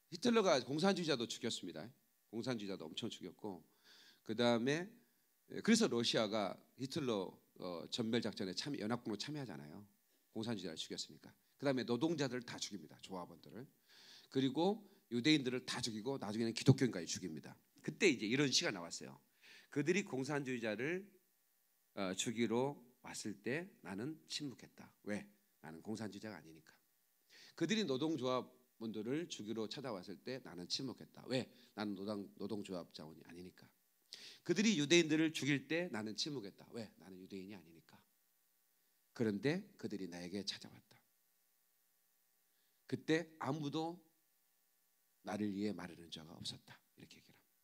S1: 히틀러가 공산주의자도 죽였습니다. 공산주의자도 엄청 죽였고 그 다음에 예, 그래서 러시아가 히틀러 어, 전멸 작전에 참 연합군으로 참여하잖아요. 공산주의자를 죽였으니까. 그다음에 노동자들을 다 죽입니다. 조합원들을. 그리고 유대인들을 다 죽이고 나중에는 기독교인까지 죽입니다. 그때 이제 이런 시가 나왔어요. 그들이 공산주의자를 어, 죽이러 왔을 때 나는 침묵했다. 왜? 나는 공산주의자가 아니니까. 그들이 노동조합분들을 죽이러 찾아왔을 때 나는 침묵했다. 왜? 나는 노동, 노동조합 자원이 아니니까. 그들이 유대인들을 죽일 때 나는 침묵했다. 왜? 나는 유대인이 아니니까. 그런데 그들이 나에게 찾아왔다. 그때 아무도 나를 위해 말하는 자가 없었다. 이렇게 얘기를 합니다.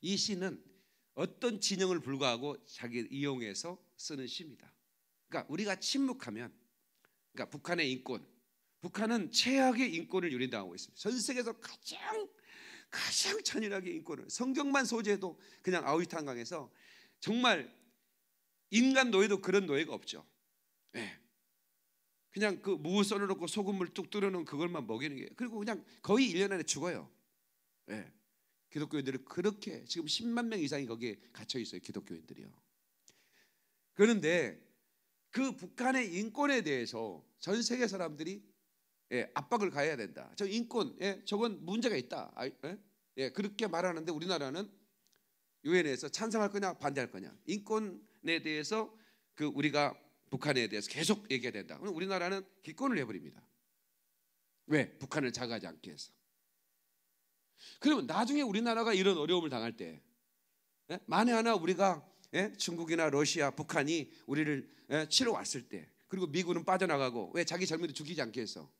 S1: 이 시는 어떤 진영을 불구하고 자기 이용해서 쓰는 시입니다. 그러니까 우리가 침묵하면 그러니까 북한의 인권 북한은 최악의 인권을 유린당하고 있습니다. 전 세계에서 가장 가장 잔인하게 인권을 성경만 소재해도 그냥 아우이탄강에서 정말 인간 노예도 그런 노예가 없죠. 네. 그냥 그무 썰어놓고 소금물 뚝 뚫어놓은 그걸만 먹이는 게 그리고 그냥 거의 1년 안에 죽어요. 네. 예. 기독교인들이 그렇게 지금 10만 명 이상이 거기에 갇혀 있어요. 기독교인들이요. 그런데 그 북한의 인권에 대해서 전 세계 사람들이 예, 압박을 가해야 된다. 저 인권, 예, 저건 문제가 있다. 아, 예? 예, 그렇게 말하는데 우리나라는 유엔에서 찬성할 거냐 반대할 거냐 인권에 대해서 그 우리가 북한에 대해서 계속 얘기해야 된다. 그럼 우리나라는 기권을 해버립니다. 왜? 북한을 자극하지 않게 해서. 그러면 나중에 우리나라가 이런 어려움을 당할 때 예? 만에 하나 우리가 예? 중국이나 러시아, 북한이 우리를 예? 치러 왔을 때 그리고 미국은 빠져나가고 왜 자기 젊은이 죽이지 않게 해서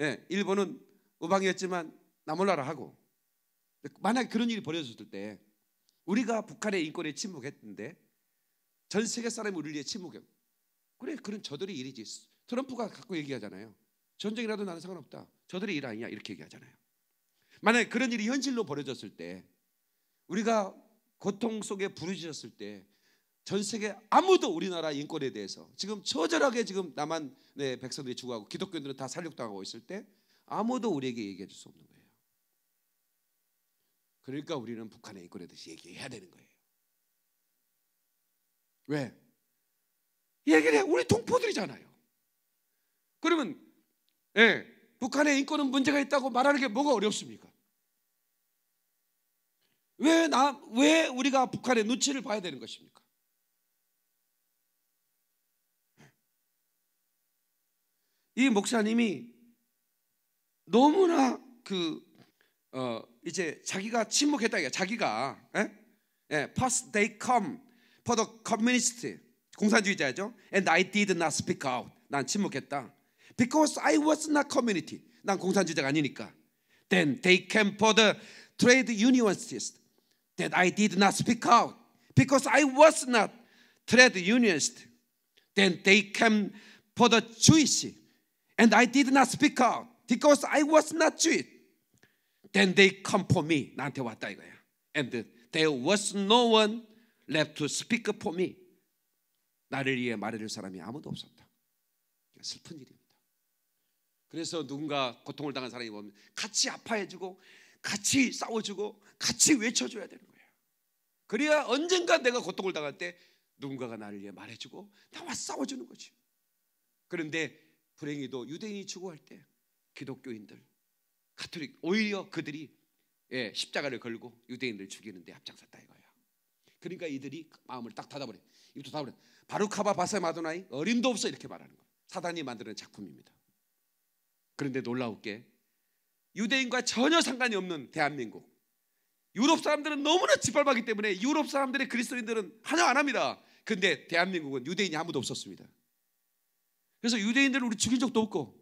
S1: 예, 일본은 우방이었지만 나몰라라 하고 만약 그런 일이 벌어졌을 때 우리가 북한의 인권에 침묵했는데 전 세계 사람이 우리를 위해 침묵해. 그래 그런 저들의 일이지. 트럼프가 갖고 얘기하잖아요. 전쟁이라도 나는 상관없다. 저들의 일 아니야 이렇게 얘기하잖아요. 만약 그런 일이 현실로 벌어졌을 때 우리가 고통 속에 부르짖었을 때전 세계 아무도 우리나라 인권에 대해서 지금 처절하게 지금 남한 네, 백성들이 죽어가고 기독교인들은 다 살육당하고 있을 때 아무도 우리에게 얘기해 줄 수 없는 거예요. 그러니까 우리는 북한의 인권에 대해서 얘기해야 되는 거예요. 왜? 얘기를 해. 우리 동포들이잖아요. 그러면 예, 북한의 인권은 문제가 있다고 말하는 게 뭐가 어렵습니까? 왜 나 왜 우리가 북한의 눈치를 봐야 되는 것입니까? 이 목사님이 너무나 그 어, 이제 자기가 침묵했다 이게 자기가 에? 예, first they come for the communist 공산주의자죠. And I did not speak out. 난 침묵했다. Because I was not community. 난 공산주의자가 아니니까. Then they came for the trade u n i o n i s t That I did not speak out. Because I was not trade unionist. Then they came for the Jewish. And I did not speak out because I was not Jew. Then they come for me. 나한테 왔다 이거야. And there was no one left to speak for me. 나를 위해 말해줄 사람이 아무도 없었다. 슬픈 일입니다. 그래서 누군가 고통을 당한 사람이 보면 같이 아파해주고 같이 싸워주고 같이 외쳐줘야 되는 거예요. 그래야 언젠가 내가 고통을 당할 때 누군가가 나를 위해 말해주고 나와 싸워주는 거지. 그런데 불행히도 유대인이 추구할 때 기독교인들, 가톨릭 오히려 그들이 예, 십자가를 걸고 유대인들 죽이는데 앞장섰다 이거야. 그러니까 이들이 마음을 딱 닫아버려. 입도 닫아버려. 바루카바 바세 마도나이 어림도 없어 이렇게 말하는 거야. 사단이 만드는 작품입니다. 그런데 놀라울게 유대인과 전혀 상관이 없는 대한민국. 유럽 사람들은 너무나 짓밟았기 때문에 유럽 사람들의 그리스도인들은 환영 안 합니다. 근데 대한민국은 유대인이 아무도 없었습니다. 그래서 유대인들을 우리 죽인 적도 없고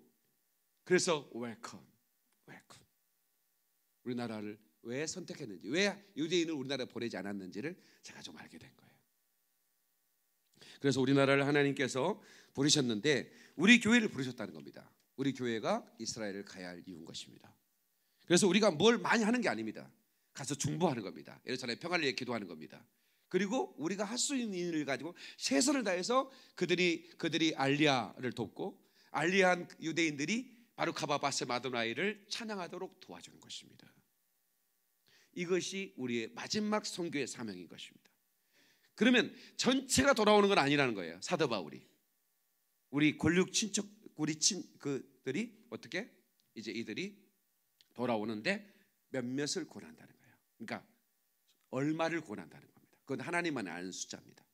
S1: 그래서 웰컴 웰컴 우리나라를 왜 선택했는지 왜 유대인을 우리나라에 보내지 않았는지를 제가 좀 알게 된 거예요. 그래서 우리나라를 하나님께서 부르셨는데 우리 교회를 부르셨다는 겁니다. 우리 교회가 이스라엘을 가야 할 이유인 것입니다. 그래서 우리가 뭘 많이 하는 게 아닙니다. 가서 중보하는 겁니다. 예를 들어 평화를 위해 기도하는 겁니다. 그리고 우리가 할 수 있는 일을 가지고 최선을 다해서 그들이 그들이 알리아를 돕고 알리한 아 유대인들이 바로카바바스 마도나이를 찬양하도록 도와주는 것입니다. 이것이 우리의 마지막 선교의 사명인 것입니다. 그러면 전체가 돌아오는 건 아니라는 거예요. 사도 바울이 우리 권력 친척 우리 친 그들이 어떻게 이제 이들이 돌아오는데 몇몇을 권한다는 거예요. 그러니까 얼마를 권한다는 거예요. 그건 하나님만 아는 숫자입니다.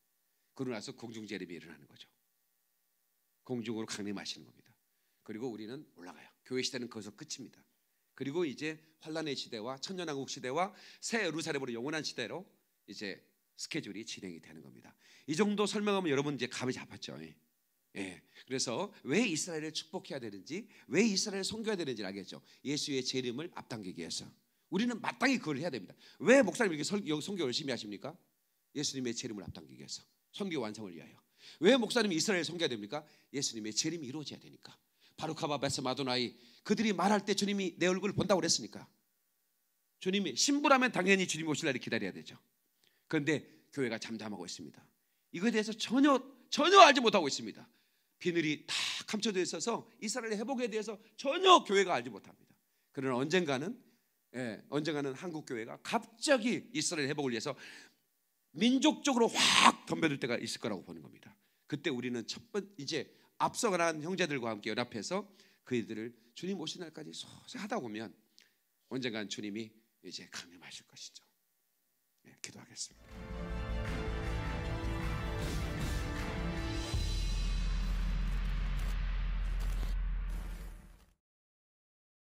S1: 그러고 나서 공중재림이 일어나는 거죠. 공중으로 강림하시는 겁니다. 그리고 우리는 올라가요. 교회 시대는 거기서 끝입니다. 그리고 이제 환란의 시대와 천년왕국 시대와 새 예루살렘으로 영원한 시대로 이제 스케줄이 진행이 되는 겁니다. 이 정도 설명하면 여러분 이제 감이 잡았죠. 예. 예. 그래서 왜 이스라엘을 축복해야 되는지, 왜 이스라엘을 섬겨야 되는지 알겠죠. 예수의 재림을 앞당기기 위해서. 우리는 마땅히 그걸 해야 됩니다. 왜 목사님 이렇게 성교 열심히 하십니까? 예수님의 재림을 앞당기기 위해서 선교 완성을 위하여 왜 목사님이 이스라엘 섬겨야 됩니까? 예수님의 재림이 이루어져야 되니까 바루카바 베스 마도나이 그들이 말할 때 주님이 내 얼굴을 본다고 그랬으니까 주님이 신부라면 당연히 주님 오실 날을 기다려야 되죠 그런데 교회가 잠잠하고 있습니다 이거에 대해서 전혀 전혀 알지 못하고 있습니다 비늘이 다 감춰져 있어서 이스라엘의 회복에 대해서 전혀 교회가 알지 못합니다 그러나 언젠가는 예, 언젠가는 한국 교회가 갑자기 이스라엘 회복을 위해서 민족적으로 확 덤벼들 때가 있을 거라고 보는 겁니다. 그때 우리는 첫번 이제 앞서가 형제들과 함께 연합해서 그들을 주님 오신 날까지 소소하다 보면 언젠간 주님이 이제 강림하실 것이죠. 네, 기도하겠습니다.